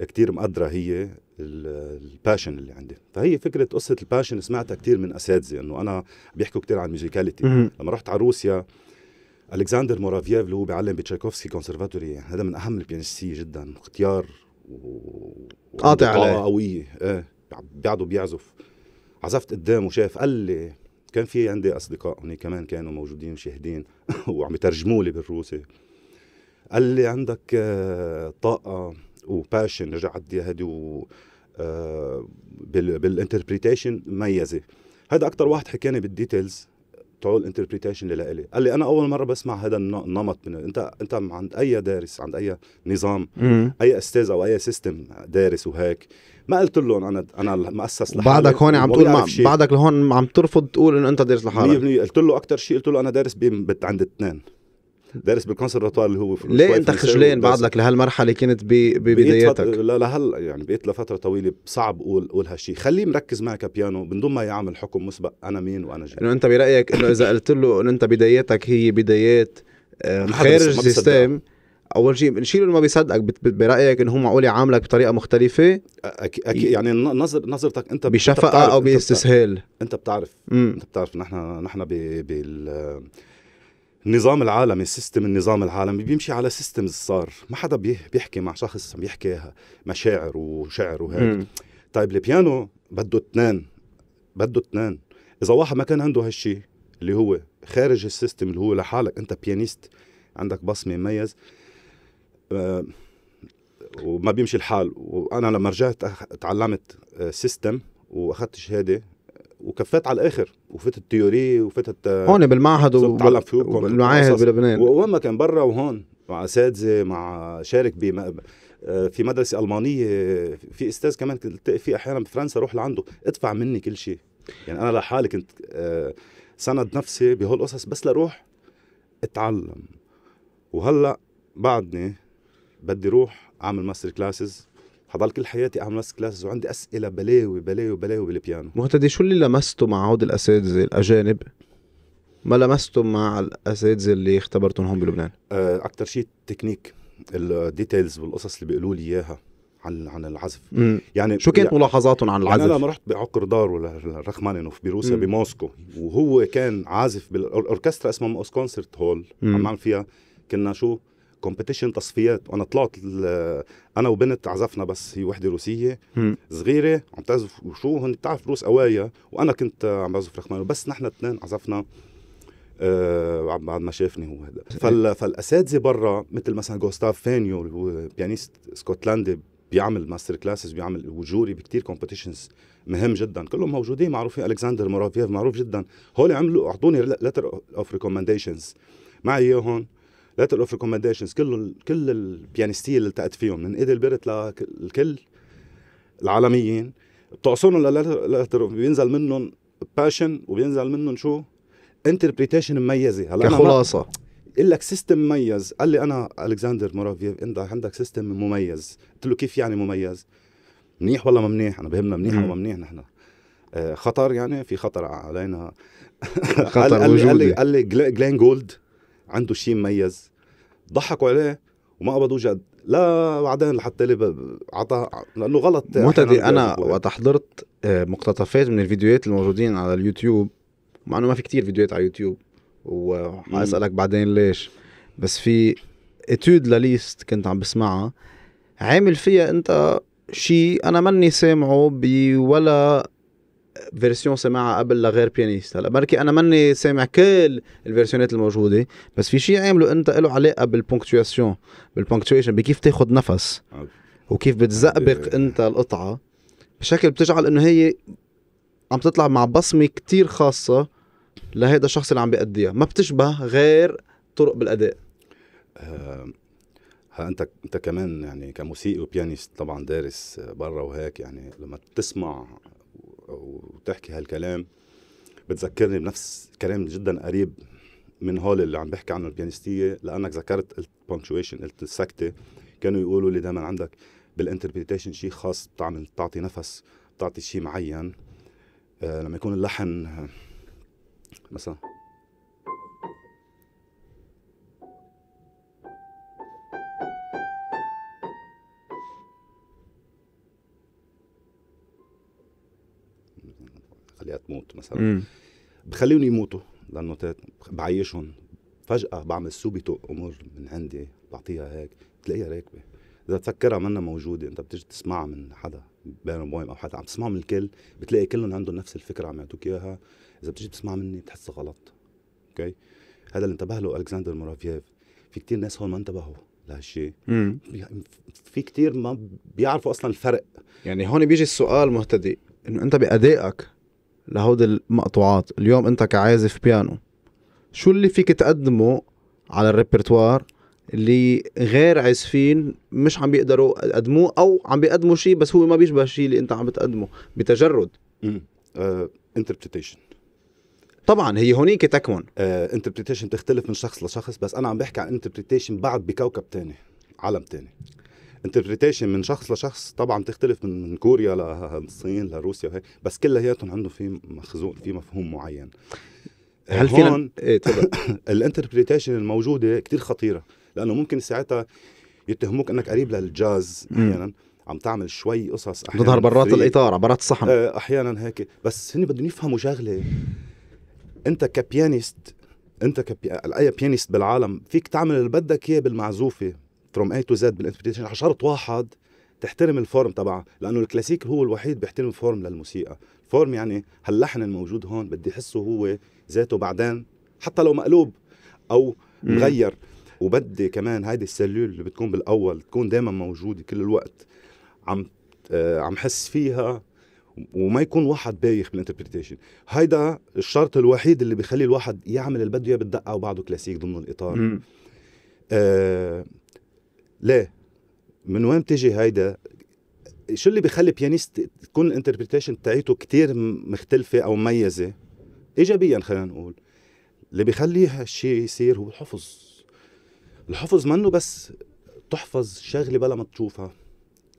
كتير مقدرة هي الباشن اللي عندي فهي فكرة قصة الباشن سمعتها كتير من أساتذة أنه أنا بيحكوا كتير عن ميوزيكاليتي لما رحت على روسيا ألكسندر مورافييف اللي هو بيعلم بتشايكوفسكي كونسرفاتوري هذا من أهم البيانستي جدا اختيار قاطع و... عليه قوية ايه بيقعدوا بيعزف عزفت قدامه شاف قال لي كان في عندي اصدقاء هني كمان كانوا موجودين شاهدين وعم يترجموا لي بالروسي قال لي عندك آه، طاقه وباشن رجعت هذه و آه، بالانتربريتيشن مميزه هذا اكثر واحد حكاني بالديتيلز تقول الانتربريتيشن اللي لإلي قال لي انا اول مره بسمع هذا النمط من انت انت عند اي دارس عند اي نظام اي استاذ او اي سيستم دارس وهيك ما قلت لهم انا انا مؤسس لحالي بعدك هون عم تقول ما بعدك لهون عم ترفض تقول انه انت دارس لحالك 100% قلت له اكثر شيء قلت له انا دارس عند اثنين دارس بالكونسرفاتوار اللي هو في ليه انت خجلان بعدك لهالمرحله كنت ببداياتك لا لهلا يعني بقيت لفتره طويله صعب اقول اقول هالشيء خليه مركز معي كبيانو من دون ما يعمل حكم مسبق انا مين وانا جاي انه انت برايك انه اذا قلت له انه انت بداياتك هي بدايات آه، خارج السيستم اول شيء بنشيله اللي ما بيصدقك برايك انه هو معقول يعاملك بطريقه مختلفه أكي أكي يعني نظر نظرتك انت بشفقه او باستسهال انت بتعرف مم. انت بتعرف نحن نحن بال النظام العالمي السيستم النظام العالمي بيمشي على سيستمز صار ما حدا بيحكي مع شخص بيحكي مشاعر وشعر وهيك طيب البيانو بده اثنين بده اثنين اذا واحد ما كان عنده هالشيء اللي هو خارج السيستم اللي هو لحالك انت بيانيست عندك بصمه مميز وما بيمشي الحال وانا لما رجعت تعلمت سيستم آه، واخذت شهاده وكفيت على الاخر وفتت تيوري وفتت آه، هون بالمعهد بالمعاهد بلبنان وين ما كان برا وهون مع اساتذه مع شارك ب آه، في مدرسه المانيه في استاذ كمان كنت في احيانا بفرنسا اروح لعنده ادفع مني كل شيء يعني انا لحالي كنت سند نفسي بهول القصص بس لروح اتعلم وهلا بعدني بدي روح اعمل ماستر كلاسز حضل كل حياتي اعمل ماستر كلاسز وعندي اسئله بلاوي بلاوي بلاوي بالبيانو مهتدي شو اللي لمسته مع عود الاساتذه الاجانب ما لمسته مع الاساتذه اللي اختبرتهم هون بلبنان؟ آه، اكثر شيء التكنيك الديتيلز والقصص اللي بيقولوا لي اياها عن عن العزف مم. يعني شو كانت يعني ملاحظاتهم عن العزف؟ يعني انا لما رحت بعقر دارو لرخمانينوف بروسيا بموسكو وهو كان عازف بالاوركسترا اسمها موس كونسرت هول عم نعمل فيها كنا شو كومبيتيشن تصفيات وانا طلعت انا وبنت عزفنا بس هي وحده روسيه صغيره عم تعزف وشو هن بتعرف روس قوايا وانا كنت عم بعزف رخمان بس نحن اثنين عزفنا آه بعد ما شافني هو هذا إيه. فال فالاساتذه برا مثل مثلا جوستاف فانيو اللي هو بيانيست سكوتلندي بيعمل ماستر كلاسز بيعمل وجوري بكتير كومبيتيشنز مهم جدا كلهم موجودين معروفين الكسندر مورافيف معروف جدا هول عملوا اعطوني لتر اوف ريكومنديشنز معي اياهم ليتر اوف ريكومنديشنز كل كل البيانستي اللي التقيت فيهم من ايدي البرت للكل العالميين بتعصرهم اوف بينزل منهم باشن وبينزل منهم شو انتربريتيشن مميزه هلا كخلاصه قال لك سيستم مميز قال لي انا الكسندر مورافيف انت عندك سيستم مميز قلت له كيف يعني مميز منيح ولا ما منيح انا بهمنا منيح ولا ما منيح نحن آه، خطر يعني في خطر علينا خطر قال لي قال لي جلين جولد عنده شيء مميز ضحكوا عليه وما قبضوه جد لا بعدين لحتى لي عطى لانه غلط مهتدي انا وقت حضرت آه، مقتطفات من الفيديوهات الموجودين على اليوتيوب مع انه ما في كتير فيديوهات على اليوتيوب وحاسالك بعدين ليش بس في اتيود لليست كنت عم بسمعها عامل فيها انت شيء انا ماني سامعه بولا فيرسيون سماعه قبل لغير بيانيست هلا بركي انا ماني سامع كل الفيرسيونات الموجوده بس في شيء عامله انت له علاقه بالبونكتويشن بالبونكتويشن بكيف تاخذ نفس وكيف بتزقبق انت القطعه بشكل بتجعل انه هي عم تطلع مع بصمه كتير خاصه لهيدا الشخص اللي عم بيأديها ما بتشبه غير طرق بالاداء آه، ها انت انت كمان يعني كموسيقي وبيانيست طبعا دارس برا وهيك يعني لما بتسمع وتحكي هالكلام بتذكرني بنفس كلام جدا قريب من هول اللي عم بحكي عنه البيانستيه لانك ذكرت قلت قلت السكته كانوا يقولوا لي دائما عندك بالانتربريتيشن شيء خاص بتعمل بتعطي نفس بتعطي شيء معين آه لما يكون اللحن آه، مثلا خليها تموت مثلا بخليهم يموتوا للنوتات بعيشهم فجأة بعمل سوبيتو أمور من عندي بعطيها هيك بتلاقيها راكبة إذا تفكرها منها موجودة أنت بتيجي تسمعها من حدا بين بويم أو حدا عم تسمعها من الكل بتلاقي كلهم عندهم نفس الفكرة عم يعطوك إياها إذا بتيجي تسمعها مني بتحسها غلط أوكي هذا اللي انتبه له ألكسندر مورافييف في كتير ناس هون ما انتبهوا لهالشيء في كتير ما بيعرفوا أصلا الفرق يعني هون بيجي السؤال مهتدي انه انت بادائك لهودي المقطوعات اليوم انت كعازف بيانو شو اللي فيك تقدمه على الريبرتوار اللي غير عازفين مش عم بيقدروا يقدموه او عم بيقدموا شيء بس هو ما بيشبه الشيء اللي انت عم بتقدمه بتجرد انتربريتيشن آه، طبعا هي هونيك تكمن انتربريتيشن آه، بتختلف من شخص لشخص بس انا عم بحكي عن انتربريتيشن بعد بكوكب تاني عالم تاني انتربريتيشن من شخص لشخص طبعا بتختلف من كوريا للصين لروسيا وهيك بس كلياتهم عندهم في مخزون في مفهوم معين هل فينا ايه الانتربريتيشن الموجوده كتير خطيره لانه ممكن ساعتها يتهموك انك قريب للجاز احيانا عم تعمل شوي قصص احيانا تظهر برات الاطار برات الصحن إيه، احيانا هيك بس هن بدهم يفهموا شغله انت كبيانيست انت كبي... اي بيانيست بالعالم فيك تعمل اللي بدك اياه بالمعزوفه فروم اي تو زد بالانتربريتيشن على شرط واحد تحترم الفورم تبعها لانه الكلاسيك هو الوحيد بيحترم الفورم للموسيقى الفورم يعني هاللحن الموجود هون بدي احسه هو ذاته بعدين حتى لو مقلوب او مغير وبدي كمان هيدي السلول اللي بتكون بالاول تكون دائما موجوده كل الوقت عم آه عم حس فيها وما يكون واحد بايخ بالانتربريتيشن هيدا الشرط الوحيد اللي بيخلي الواحد يعمل اللي بده اياه بالدقه وبعده كلاسيك ضمن الاطار آه ليه؟ من وين بتيجي هيدا؟ شو اللي بيخلي بيانيست تكون الانتربريتيشن تاعيته كتير مختلفه او مميزه؟ ايجابيا خلينا نقول اللي بيخلي هالشيء يصير هو الحفظ الحفظ منه بس تحفظ شغله بلا ما تشوفها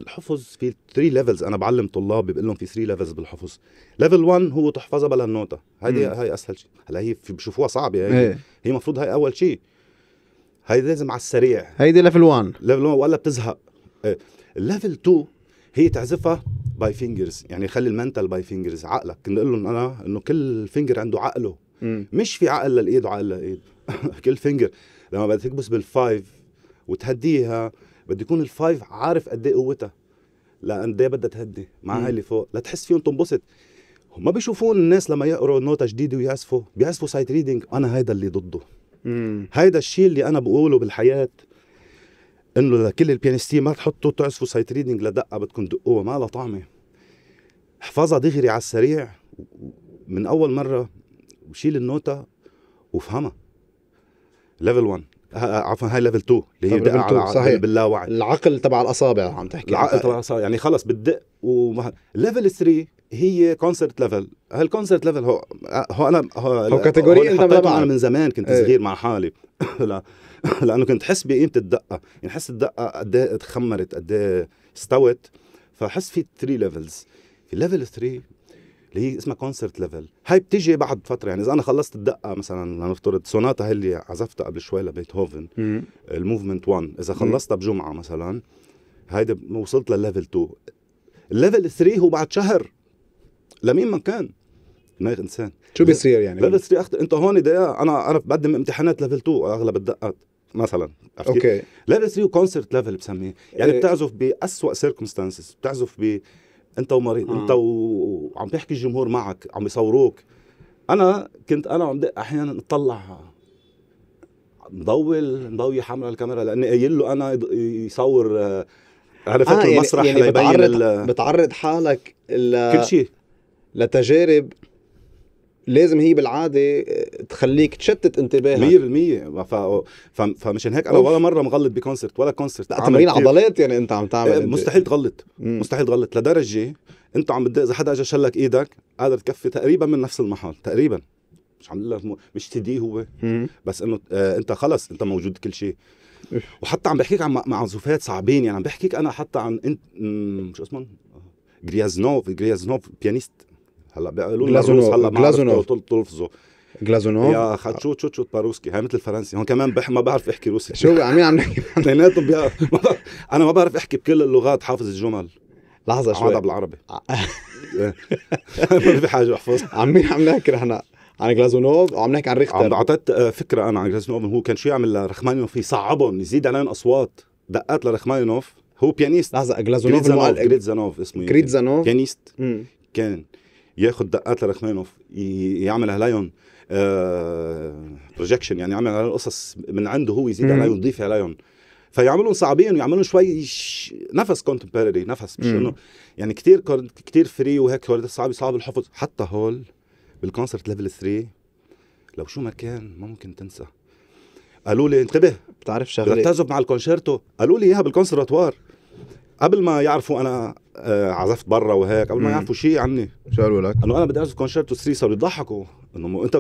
الحفظ في 3 ليفلز انا بعلم طلابي بقول لهم في 3 ليفلز بالحفظ ليفل 1 هو تحفظها بلا النوتة هذه هاي اسهل شيء هلا هي بشوفوها صعبه هي إيه. هي المفروض هاي اول شيء هيدي لازم على السريع هيدي ليفل 1 ليفل 1 ولا بتزهق الليفل 2 هي تعزفها باي فينجرز يعني خلي المنتال باي فينجرز عقلك كنت اقول لهم انا انه كل فينجر عنده عقله م. مش في عقل للايد وعقل للايد كل فينجر لما بدك تكبس بالفايف وتهديها بده يكون الفايف عارف قد ايه قوتها لقد ايه بدها تهدي مع هاي اللي فوق لتحس فيهم تنبسط ما بيشوفون الناس لما يقروا نوتة جديدة ويعزفوا بيعزفوا سايت ريدنج انا هيدا اللي ضده هيدا الشيء اللي انا بقوله بالحياه انه لكل البيانستي ما تحطوا تعزفوا سايت ريدنج لدقه بدكم تدقوها ما لها طعمه احفظها دغري على السريع من اول مره وشيل النوتة وافهمها ليفل 1 عفوا هاي ليفل 2 اللي هي دقه على صحيح باللاوعي العقل تبع الاصابع عم تحكي العقل تبع الاصابع يعني خلص بتدق وما ليفل 3 هي كونسرت ليفل هالكونسرت ليفل هو هو انا هو, هو كاتيجوري انت انا من زمان كنت ايه. صغير مع حالي لا لانه كنت حس بقيمه الدقه يعني حس الدقه قد ايه تخمرت قد ايه استوت فحس في 3 ليفلز في ليفل 3 اللي هي اسمها كونسرت ليفل هاي بتيجي بعد فتره يعني اذا انا خلصت الدقه مثلا لنفترض سوناتا اللي عزفتها قبل شوي لبيتهوفن الموفمنت 1 اذا خلصتها بجمعه مثلا هيدا وصلت لليفل 2 الليفل 3 هو بعد شهر لمين ما كان دماغ انسان شو بيصير يعني؟ ليفل 3 أخت... انت هون دقيقه انا انا بقدم امتحانات ليفل 2 اغلب الدقات مثلا اوكي ليفل 3 كونسرت ليفل بسميه يعني إيه. بتعزف باسوء سيركمستانسز بتعزف ب انت ومريض آه. انت وعم بيحكي الجمهور معك عم يصوروك انا كنت انا عم دق احيانا اطلع مضوي مضوي حمرا الكاميرا لاني قايل له انا يصور آه، عرفت آه المسرح يعني المسرح يعني بتعرض, بتعرض حالك ل... كل شيء لتجارب لازم هي بالعاده آه، تخليك تشتت انتباهك 100% ف... ف... فمشان هيك انا ولا مره مغلط بكونسرت ولا كونسرت تمارين عضلات يعني انت عم تعمل إيه، انت. مستحيل تغلط مستحيل تغلط لدرجه انت عم اذا حدا اجى شلك ايدك قادر تكفي تقريبا من نفس المحل تقريبا مش عم لك مش تدي هو مم. بس انه آه انت خلص انت موجود كل شيء وحتى عم بحكيك عن معزوفات صعبين يعني عم بحكيك انا حتى عن انت شو اسمه جريازنوف آه، جريازنوف بيانيست هلا بيقولوا لي الروس هلا ما تلفظه جلازونوف يا خاتشو تشو تشو باروسكي هاي مثل الفرنسي هون كمان بح ما بعرف احكي روسي شو عم عم نحكي اثنيناتهم انا ما بعرف احكي بكل اللغات حافظ الجمل لحظه شوي عم بالعربي آه. ما في حاجه احفظ عم عم نحكي نحن عن جلازونوف وعم نحكي عن ريختر اعطيت آه، فكره انا عن جلازونوف هو كان شو يعمل لرخمانينوف يصعبهم يزيد عليهم اصوات دقات لرخمانينوف هو بيانيست لحظه جلازونوف جريتزانوف اسمه كريتزانوف بيانيست كان ياخذ دقات لرخمانوف يعمل عليهم بروجكشن آه، يعني يعمل عليهم قصص من عنده هو يزيد عليهم يضيف عليهم فيعملون صعبين ويعملون شوي ش... نفس كونتمبرري نفس مش انه يعني كثير كثير فري وهيك صعب صعب الحفظ حتى هول بالكونسرت ليفل 3 لو شو ما كان ما ممكن تنسى قالوا لي انتبه بتعرف شغله بتعزف مع الكونشيرتو قالوا لي اياها بالكونسرتوار قبل ما يعرفوا انا آه، عزفت برا وهيك قبل ما يعرفوا شيء عني شو قالوا لك؟ انه انا بدي اعزف كونشيرتو 3 صاروا يضحكوا انه انت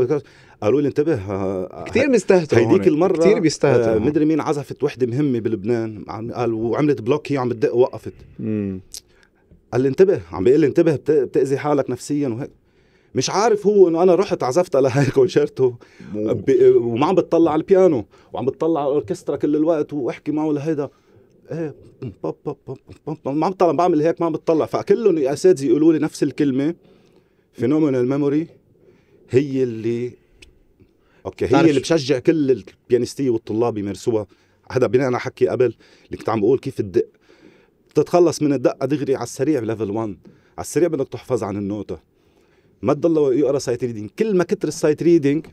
قالوا لي انتبه آه، آه، كثير بيستهتروا هيديك المره كثير بيستهتروا آه مدري مين عزفت وحده مهمه بلبنان قال وعملت بلوك هي عم بتدق وقفت قال لي انتبه عم بيقول لي انتبه بتاذي حالك نفسيا وهيك مش عارف هو انه انا رحت عزفت على هاي كونشيرتو وما عم بتطلع على البيانو وعم بتطلع على الاوركسترا كل الوقت واحكي معه لهيدا إيه، ما عم طلع بعمل هيك ما عم بتطلع فكلهم الاساتذه يقولوا لي نفس الكلمه فينومينال ميموري هي اللي اوكي هي اللي بشجع كل البيانستيه والطلاب يمارسوها هذا بناء على حكي قبل اللي كنت عم بقول كيف الدق بتتخلص من الدقه دغري على السريع ليفل 1 على السريع بدك تحفظ عن النوته ما تضل يقرا سايت ريدنج كل ما كتر السايت ريدنج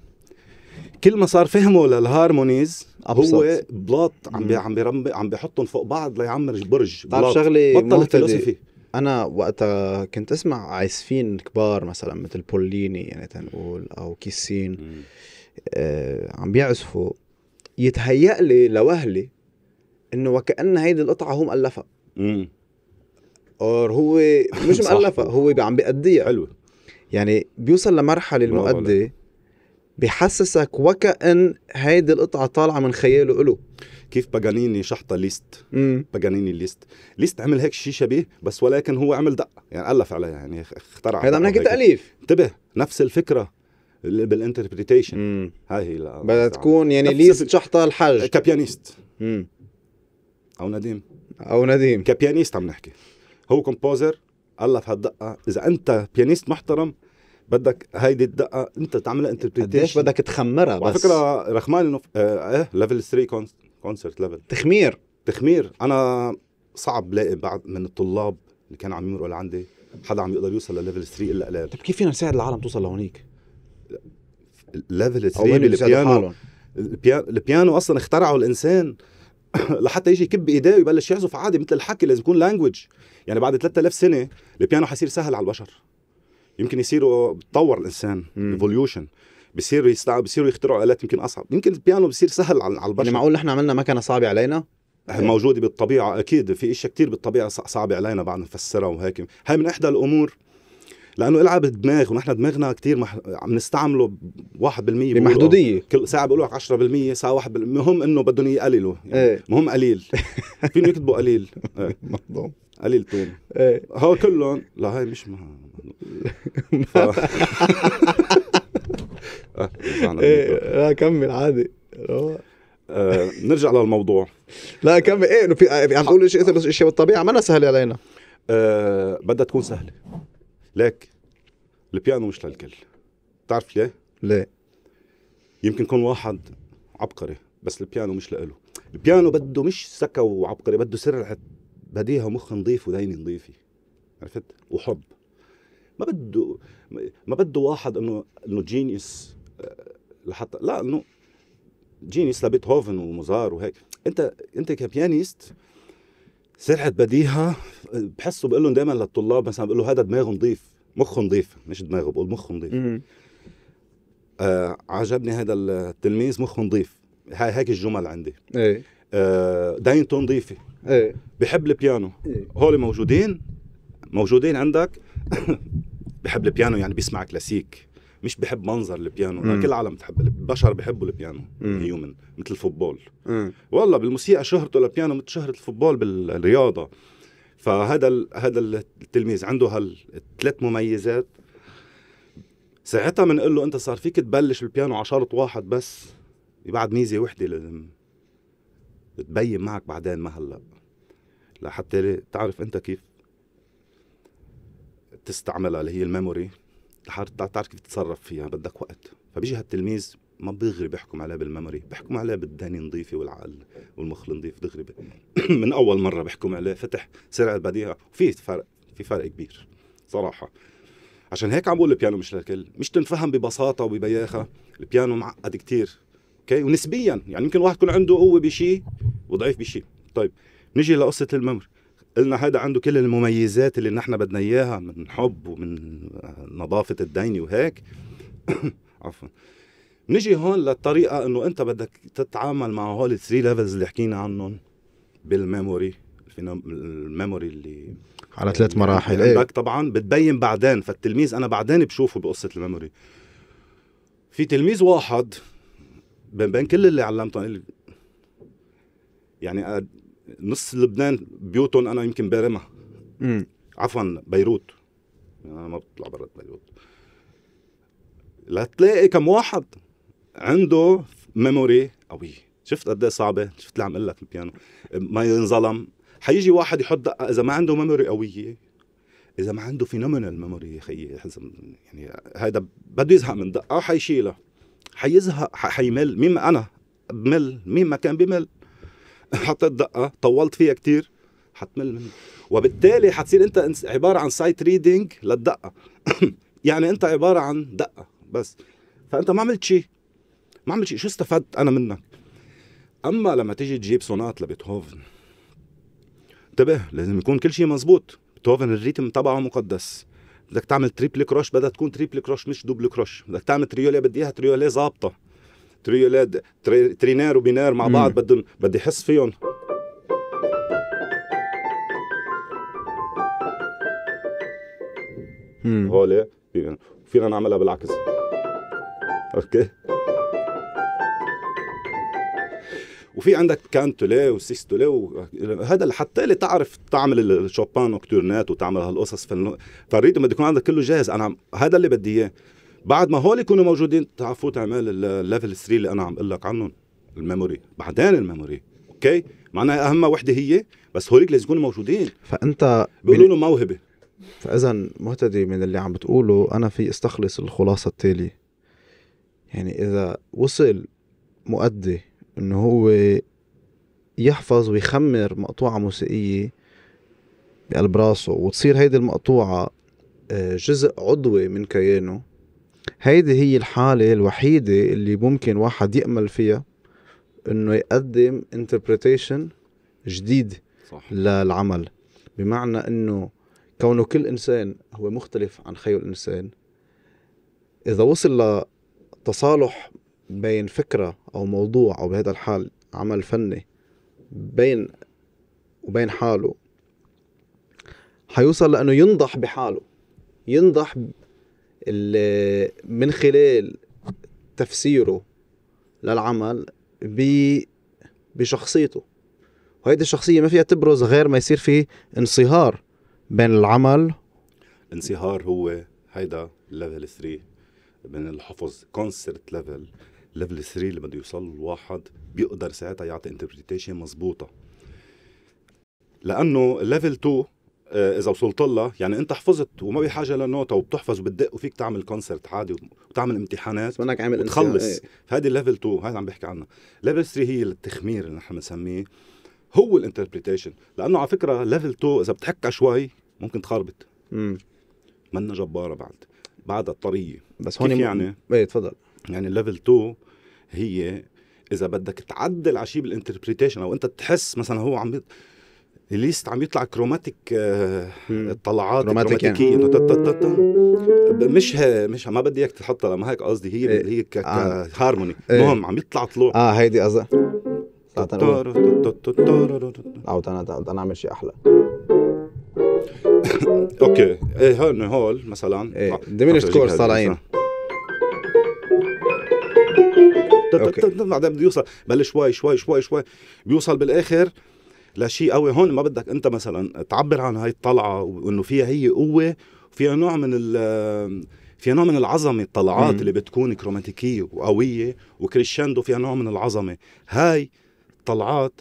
كل ما صار فهمه للهارمونيز هو بلاط عم بي عم بيرمي عم بيحطهم فوق بعض ليعمر برج بلاط شغله بطل فلسفي انا وقتها كنت اسمع عازفين كبار مثلا مثل بوليني يعني تنقول او كيسين آه عم بيعزفوا يتهيأ لي لوهلي انه وكأن هيدي القطعه هو مؤلفها اور هو مش مؤلفها هو عم بيأديها حلو يعني بيوصل لمرحله المؤدي بحسسك وكأن هيدي القطعة طالعة من خياله إله كيف باجانيني شحطة ليست مم. باجانيني ليست ليست عمل هيك شيء شبيه بس ولكن هو عمل دقة يعني ألف عليها يعني اخترع هذا هيك تأليف انتبه نفس الفكرة بالانتربريتيشن هاي هي بدها تكون يعني ليست شحطة الحج كابيانيست مم. أو نديم أو نديم كبيانيست عم نحكي هو كومبوزر ألف هالدقة إذا أنت بيانيست محترم بدك هيدي الدقه انت تعملها انت قديش بدك تخمرها بس على فكره رخمان نف... آه، ايه ليفل 3 كونسرت ليفل تخمير تخمير انا صعب لاقي بعض من الطلاب اللي كانوا عم يمرقوا لعندي حدا عم يقدر يوصل لليفل 3 الا قليل طيب كيف فينا نساعد العالم توصل لهونيك؟ ليفل 3 البيانو البيانو اصلا اخترعه الانسان لحتى يجي يكب ايديه ويبلش يعزف عادي مثل الحكي لازم يكون لانجوج يعني بعد 3000 سنه البيانو حيصير سهل على البشر يمكن يصيروا بتطور الانسان ايفوليوشن بصيروا يستعملوا بصيروا يخترعوا الات يمكن اصعب يمكن البيانو بصير سهل على البشر يعني معقول نحن عملنا مكنه صعبه علينا موجوده بالطبيعه اكيد في اشياء كثير بالطبيعه صعبه علينا بعد نفسرها وهيك هاي من احدى الامور لانه العب الدماغ ونحن دماغنا كثير مح... عم نستعمله 1% بمحدوديه كل ساعه بيقولوا لك 10% ساعه 1% المهم انه بدهم يقللوا يعني ايه. مهم قليل فين يكتبوا قليل ايه. قليل ايه هو كلهم لا هاي مش ما آه. آه، ايه لا كمل عادي آه، نرجع للموضوع لا كمل ايه انه في يعني عم تقول شيء بس شيء بالطبيعه ما سهله علينا بدها تكون سهله ليك البيانو مش للكل بتعرف ليه؟ ليه؟ يمكن يكون واحد عبقري بس البيانو مش لإله البيانو بده مش سكة وعبقري بده سرعة بديهه مخ نظيف وديني نظيفي عرفت وحب ما بده ما بده واحد انه انه جينيس آه، لحتى لا انه جينيس لبيتهوفن وموزار وهيك انت انت كبيانيست سرعه بديهه بحسه بقول لهم دائما للطلاب مثلا بقول له هذا دماغه نظيف مخه نظيف مش دماغه بقول مخه نظيف آه عجبني هذا التلميذ مخه نظيف هاي هيك الجمل عندي ايه آه، دين ضيفي ايه بحب البيانو ايه هول موجودين موجودين عندك بحب البيانو يعني بيسمع كلاسيك مش بحب منظر البيانو مم. كل العالم بتحب البشر بحبوا البيانو هيومن مثل الفوتبول والله بالموسيقى شهرته البيانو مثل شهره الفوتبول بالرياضه فهذا هذا التلميذ عنده هالثلاث مميزات ساعتها بنقول له انت صار فيك تبلش البيانو على شرط واحد بس يبعد ميزه وحده تبين معك بعدين ما هلا لحتى تعرف انت كيف تستعملها اللي هي الميموري لحتى تعرف كيف تتصرف فيها بدك وقت فبيجي هالتلميذ ما دغري بيحكم عليه بالميموري بيحكم عليه بالدني نظيفه والعقل والمخ نظيف دغري ب... من اول مره بحكم عليه فتح سرعه بديهه وفي فرق في فرق كبير صراحه عشان هيك عم بقول البيانو مش للكل مش تنفهم ببساطه وببياخه البيانو معقد كتير اوكي ونسبيا يعني يمكن واحد يكون عنده قوه بشيء وضعيف بشيء طيب نجي لقصه الممر قلنا هذا عنده كل المميزات اللي نحن بدنا اياها من حب ومن آه، نظافه الدينه وهيك عفوا نجي هون للطريقه انه انت بدك تتعامل مع هول الثري ليفلز اللي حكينا عنهم بالميموري الميموري اللي على ثلاث مراحل ايه طبعا بتبين بعدين فالتلميذ انا بعدين بشوفه بقصه الميموري في تلميذ واحد بين بين كل اللي علمتهم يعني آه، نص لبنان بيوتهم انا يمكن بارمها عفوا بيروت يعني انا ما بطلع برا بيروت لتلاقي كم واحد عنده ميموري قويه شفت قد ايه صعبه شفت اللي عم اقول لك البيانو ما ينظلم حيجي واحد يحط دقه اذا ما عنده ميموري قويه اذا ما عنده فينومينال ميموري يا خيي يعني هذا بده يزهق من دقه حيشيلها حيزهق حيمل مين ما انا بمل مين ما كان بمل حطيت دقه طولت فيها كتير حتمل منه وبالتالي حتصير انت عباره عن سايت ريدنج للدقه يعني انت عباره عن دقه بس فانت ما عملت شيء ما عملت شيء شو استفدت انا منك اما لما تيجي تجيب سونات لبيتهوفن انتبه لازم يكون كل شيء مزبوط بيتهوفن الريتم تبعه مقدس بدك تعمل تريبل كروش بدها تكون تريبل كروش مش دوبل كروش بدك تعمل تريوليه بدي اياها تريوليه ظابطه تريوليه تري... ترينير وبينير مع بعض بدهم بدي احس فيهم هولي فينا نعملها بالعكس اوكي وفي عندك كان تولي وسيس تولي هذا لحتى اللي تعرف تعمل الشوبان نوكتورنات وتعمل هالقصص فالريتم بده يكون عندك كله جاهز انا هذا اللي بدي اياه بعد ما هول يكونوا موجودين تعرفوا تعمل الليفل 3 اللي انا عم اقول لك عنهم الميموري بعدين الميموري اوكي معناها اهم وحده هي بس هوليك لازم يكونوا موجودين فانت بيقولوا له موهبه فاذا مهتدي من اللي عم بتقوله انا في استخلص الخلاصه التالي يعني اذا وصل مؤدي انه هو يحفظ ويخمر مقطوعة موسيقية بقلب راسه وتصير هيدي المقطوعة آه، جزء عضوي من كيانه هيدي هي الحالة الوحيدة اللي ممكن واحد يأمل فيها انه يقدم انتربريتيشن جديد صح. للعمل بمعنى انه كونه كل انسان هو مختلف عن خيو الانسان اذا وصل لتصالح بين فكرة أو موضوع أو بهذا الحال عمل فني بين وبين حاله حيوصل لأنه ينضح بحاله ينضح من خلال تفسيره للعمل بشخصيته وهيدي الشخصية ما فيها تبرز غير ما يصير في انصهار بين العمل انصهار هو هيدا ليفل 3 من الحفظ كونسرت ليفل ليفل 3 اللي بده يوصل الواحد بيقدر ساعتها يعطي انتربريتيشن مضبوطه لانه ليفل 2 آه، اذا وصلت لها يعني انت حفظت وما بحاجه لنوتة وبتحفظ وبتدق وفيك تعمل كونسرت عادي وتعمل امتحانات منك عامل تخلص ايه. هذه ليفل 2 هذا عم بحكي عنها ليفل 3 هي التخمير اللي نحن بنسميه هو الانتربريتيشن لانه على فكره ليفل 2 اذا بتحكها شوي ممكن تخربط امم منا جباره بعد بعدها طريه بس هون يعني ايه تفضل يعني ليفل 2 هي اذا بدك تعدل عشيب الانتربريتيشن او انت تحس مثلا هو عم الليست عم يطلع كروماتيك آه، الطلعات كروماتيكيه يعني. مش ها مش ها ما بدي اياك تحطها لما هيك قصدي هي إيه. هي آه. كهارموني إيه. المهم عم يطلع طلوع اه هيدي قصدي او انا انا اعمل شيء احلى اوكي ايه هون هول مثلا إيه. ديمينشت كورس طالعين بعدين بده يوصل بل شوي شوي شوي شوي بيوصل بالاخر لشيء قوي هون ما بدك انت مثلا تعبر عن هاي الطلعه وانه فيها هي قوه وفيها نوع من ال فيها نوع من العظمه الطلعات اللي بتكون كروماتيكيه وقويه وكريشندو فيها نوع من العظمه هاي الطلعات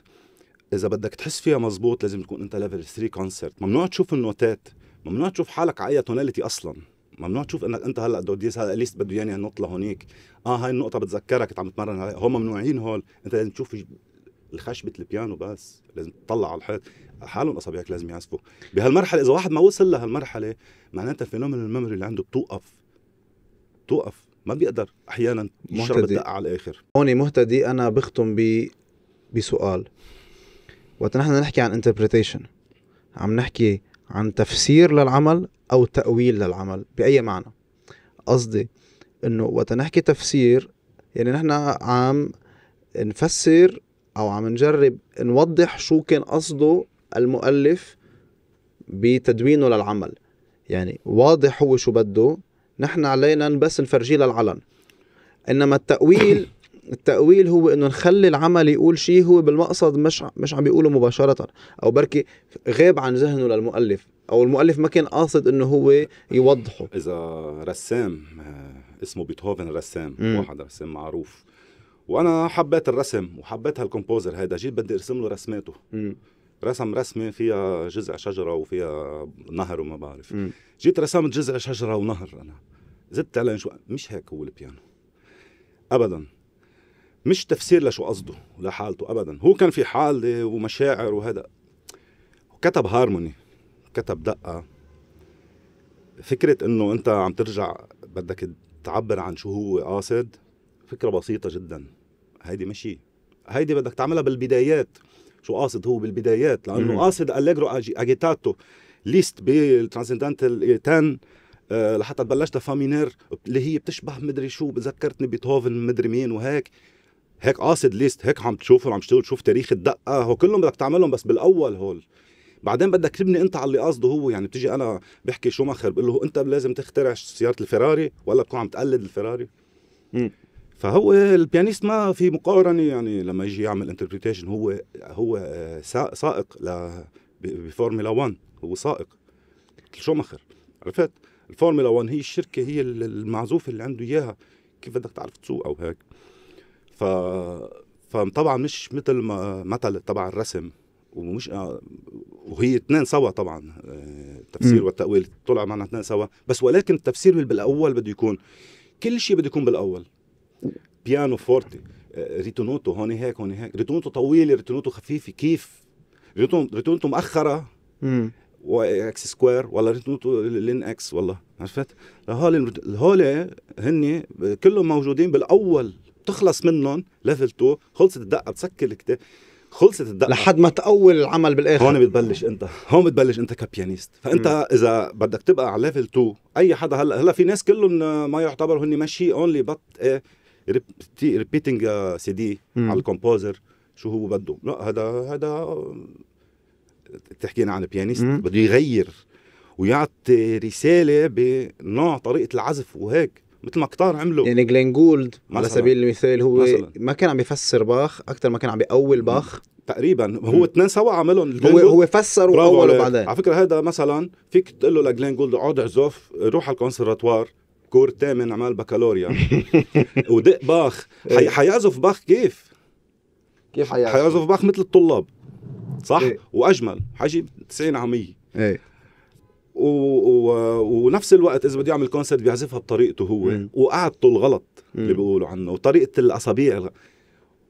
اذا بدك تحس فيها مزبوط لازم تكون انت ليفل 3 كونسرت ممنوع تشوف النوتات ممنوع تشوف حالك على اي توناليتي اصلا ممنوع تشوف انك انت هلا دوديس هلا ليست بده ياني نط لهونيك اه هاي النقطه بتذكرك كنت عم عليها هون ممنوعين هول انت لازم تشوف الخشبة البيانو بس لازم تطلع على الحيط حالهم اصابعك لازم يعزفوا بهالمرحله اذا واحد ما وصل لهالمرحله معناتها فينومن الميموري اللي عنده بتوقف بتوقف ما بيقدر احيانا يشرب الدقه على الاخر هون مهتدي انا بختم ب بسؤال وقت نحن نحكي عن انتربريتيشن عم نحكي عن تفسير للعمل أو تأويل للعمل بأي معنى قصدي أنه وقت نحكي تفسير يعني نحن عم نفسر أو عم نجرب نوضح شو كان قصده المؤلف بتدوينه للعمل يعني واضح هو شو بده نحن علينا بس نفرجيه للعلن انما التاويل التاويل هو انه نخلي العمل يقول شيء هو بالمقصد مش مش عم بيقوله مباشره او بركي غاب عن ذهنه للمؤلف او المؤلف ما كان قاصد انه هو يوضحه اذا رسام آه، اسمه بيتهوفن رسام واحد رسام معروف وانا حبيت الرسم وحبيت هالكومبوزر هيدا جيت بدي ارسم له رسماته م. رسم رسمه فيها جذع شجره وفيها نهر وما بعرف م. جيت رسمت جذع شجره ونهر انا زدت على شو مش هيك هو البيانو ابدا مش تفسير لشو قصده لحالته ابدا هو كان في حاله ومشاعر وهذا كتب هارموني كتب دقه فكره انه انت عم ترجع بدك تعبر عن شو هو قاصد فكره بسيطه جدا هيدي ماشي هيدي بدك تعملها بالبدايات شو قاصد هو بالبدايات لانه قاصد اليجرو اجيتاتو ليست بالترانسندنتال 10 إيه، آه، لحتى بلشتها فامينير اللي هي بتشبه مدري شو بذكرتني بيتهوفن مدري مين وهيك هيك قاصد ليست هيك عم تشوفهم عم تشتغل تشوف تاريخ الدقه هو كلهم بدك تعملهم بس بالاول هول بعدين بدك تبني انت على اللي قصده هو يعني بتيجي انا بحكي شو مخر بقول له انت لازم تخترع سياره الفراري ولا بتكون عم تقلد الفراري م. فهو البيانيست ما في مقارنه يعني لما يجي يعمل انتربريتيشن هو هو آه، سائق ل بفورمولا 1 هو سائق شو ماخر عرفت الفورمولا 1 هي الشركه هي المعزوفه اللي عنده اياها كيف بدك تعرف تسوق او هيك ف فطبعا مش مثل ما مثل تبع الرسم ومش آه، وهي اثنين سوا طبعا التفسير آه، م. والتاويل طلع معنا اثنين سوا بس ولكن التفسير بالاول بده يكون كل شيء بده يكون بالاول بيانو فورتي آه، ريتونوتو هون هيك هون هيك ريتونوتو طويله ريتونوتو خفيفه كيف ريتونوتو مؤخره واكس سكوير ولا ريتونوتو لين اكس والله عرفت هول هول هن كلهم موجودين بالاول بتخلص منهم ليفل 2 خلصت الدقه بتسكر الكتاب خلصت الدقه لحد ما تقوي العمل بالاخر هون بتبلش انت هون بتبلش انت كبيانيست فانت م. اذا بدك تبقى على ليفل 2 اي حدا هلا هلا في ناس كلهم ما يعتبروا هن ماشي اونلي بط ريبيتنج سي دي على الكومبوزر شو هو بده لا هذا هذا تحكينا عن بيانيست بده يغير ويعطي رساله بنوع طريقه العزف وهيك مثل ما كتار عملوا يعني جلين جولد على سبيل المثال هو مثلاً. ما كان عم بيفسر باخ اكثر ما كان عم بيقوي باخ تقريبا هو اثنين سوا عملهم هو هو فسر واول وبعدين على فكره هذا مثلا فيك تقول له لجلين جولد اقعد اعزف روح على الكونسرفاتوار كور تامن عمال بكالوريا ودق باخ حي... إيه. حيعزف باخ كيف؟ كيف حيعزف؟ حيعزف باخ مثل الطلاب صح؟ ايه. واجمل حيجيب 90 على 100 ايه و... و... ونفس الوقت اذا بده يعمل كونسرت بيعزفها بطريقته هو مم. وقعدته الغلط اللي بيقولوا عنه وطريقه الاصابيع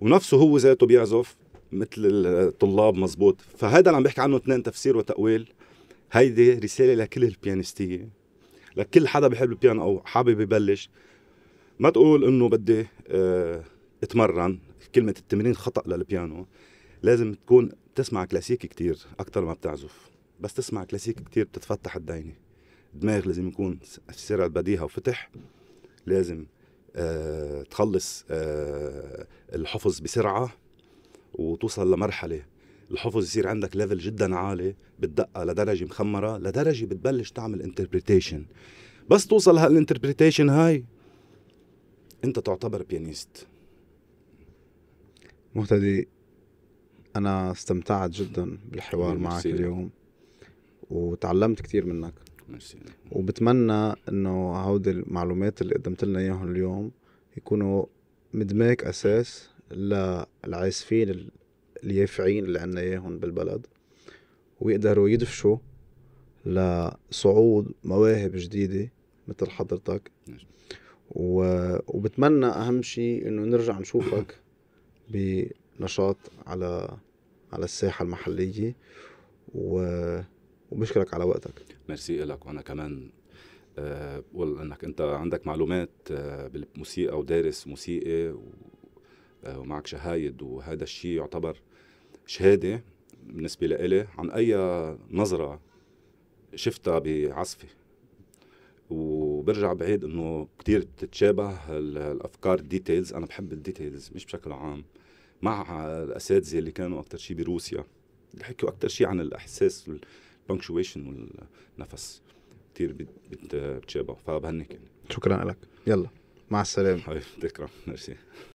ونفسه هو ذاته بيعزف مثل الطلاب مزبوط فهذا اللي عم بحكي عنه اثنين تفسير وتأويل هيدي رساله لكل البيانستيه لكل حدا بحب البيانو او حابب يبلش ما تقول انه بدي اه اتمرن كلمه التمرين خطا للبيانو لازم تكون تسمع كلاسيكي كتير اكثر ما بتعزف بس تسمع كلاسيك كتير بتتفتح الدينة الدماغ لازم يكون سرعه بديهه وفتح لازم آه تخلص آه الحفظ بسرعه وتوصل لمرحله الحفظ يصير عندك ليفل جدا عالي بتدقى لدرجه مخمره لدرجه بتبلش تعمل انتربريتيشن بس توصل هالانتربريتيشن هاي انت تعتبر بيانيست مهتدي انا استمتعت جدا بالحوار معك اليوم وتعلمت كثير منك ميرسي وبتمنى انه هودي المعلومات اللي قدمت لنا اياهم اليوم يكونوا مدماك اساس للعازفين اليافعين اللي عنا اياهم بالبلد ويقدروا يدفشوا لصعود مواهب جديده مثل حضرتك و... وبتمنى اهم شيء انه نرجع نشوفك بنشاط على على الساحه المحليه و وبشكرك على وقتك ميرسي لك وانا كمان أه انك انت عندك معلومات آه، بالموسيقى ودارس موسيقى آه، ومعك شهايد وهذا الشيء يعتبر شهاده بالنسبه لإلي عن اي نظره شفتها بعزفه وبرجع بعيد انه كتير بتتشابه الافكار الديتيلز انا بحب الديتيلز مش بشكل عام مع الاساتذه اللي كانوا اكثر شيء بروسيا بيحكوا اكثر شيء عن الاحساس البنكشويشن والنفس كتير بتشابه فبهنيك يعني شكرا لك يلا مع السلامه حبيبي تكرم ميرسي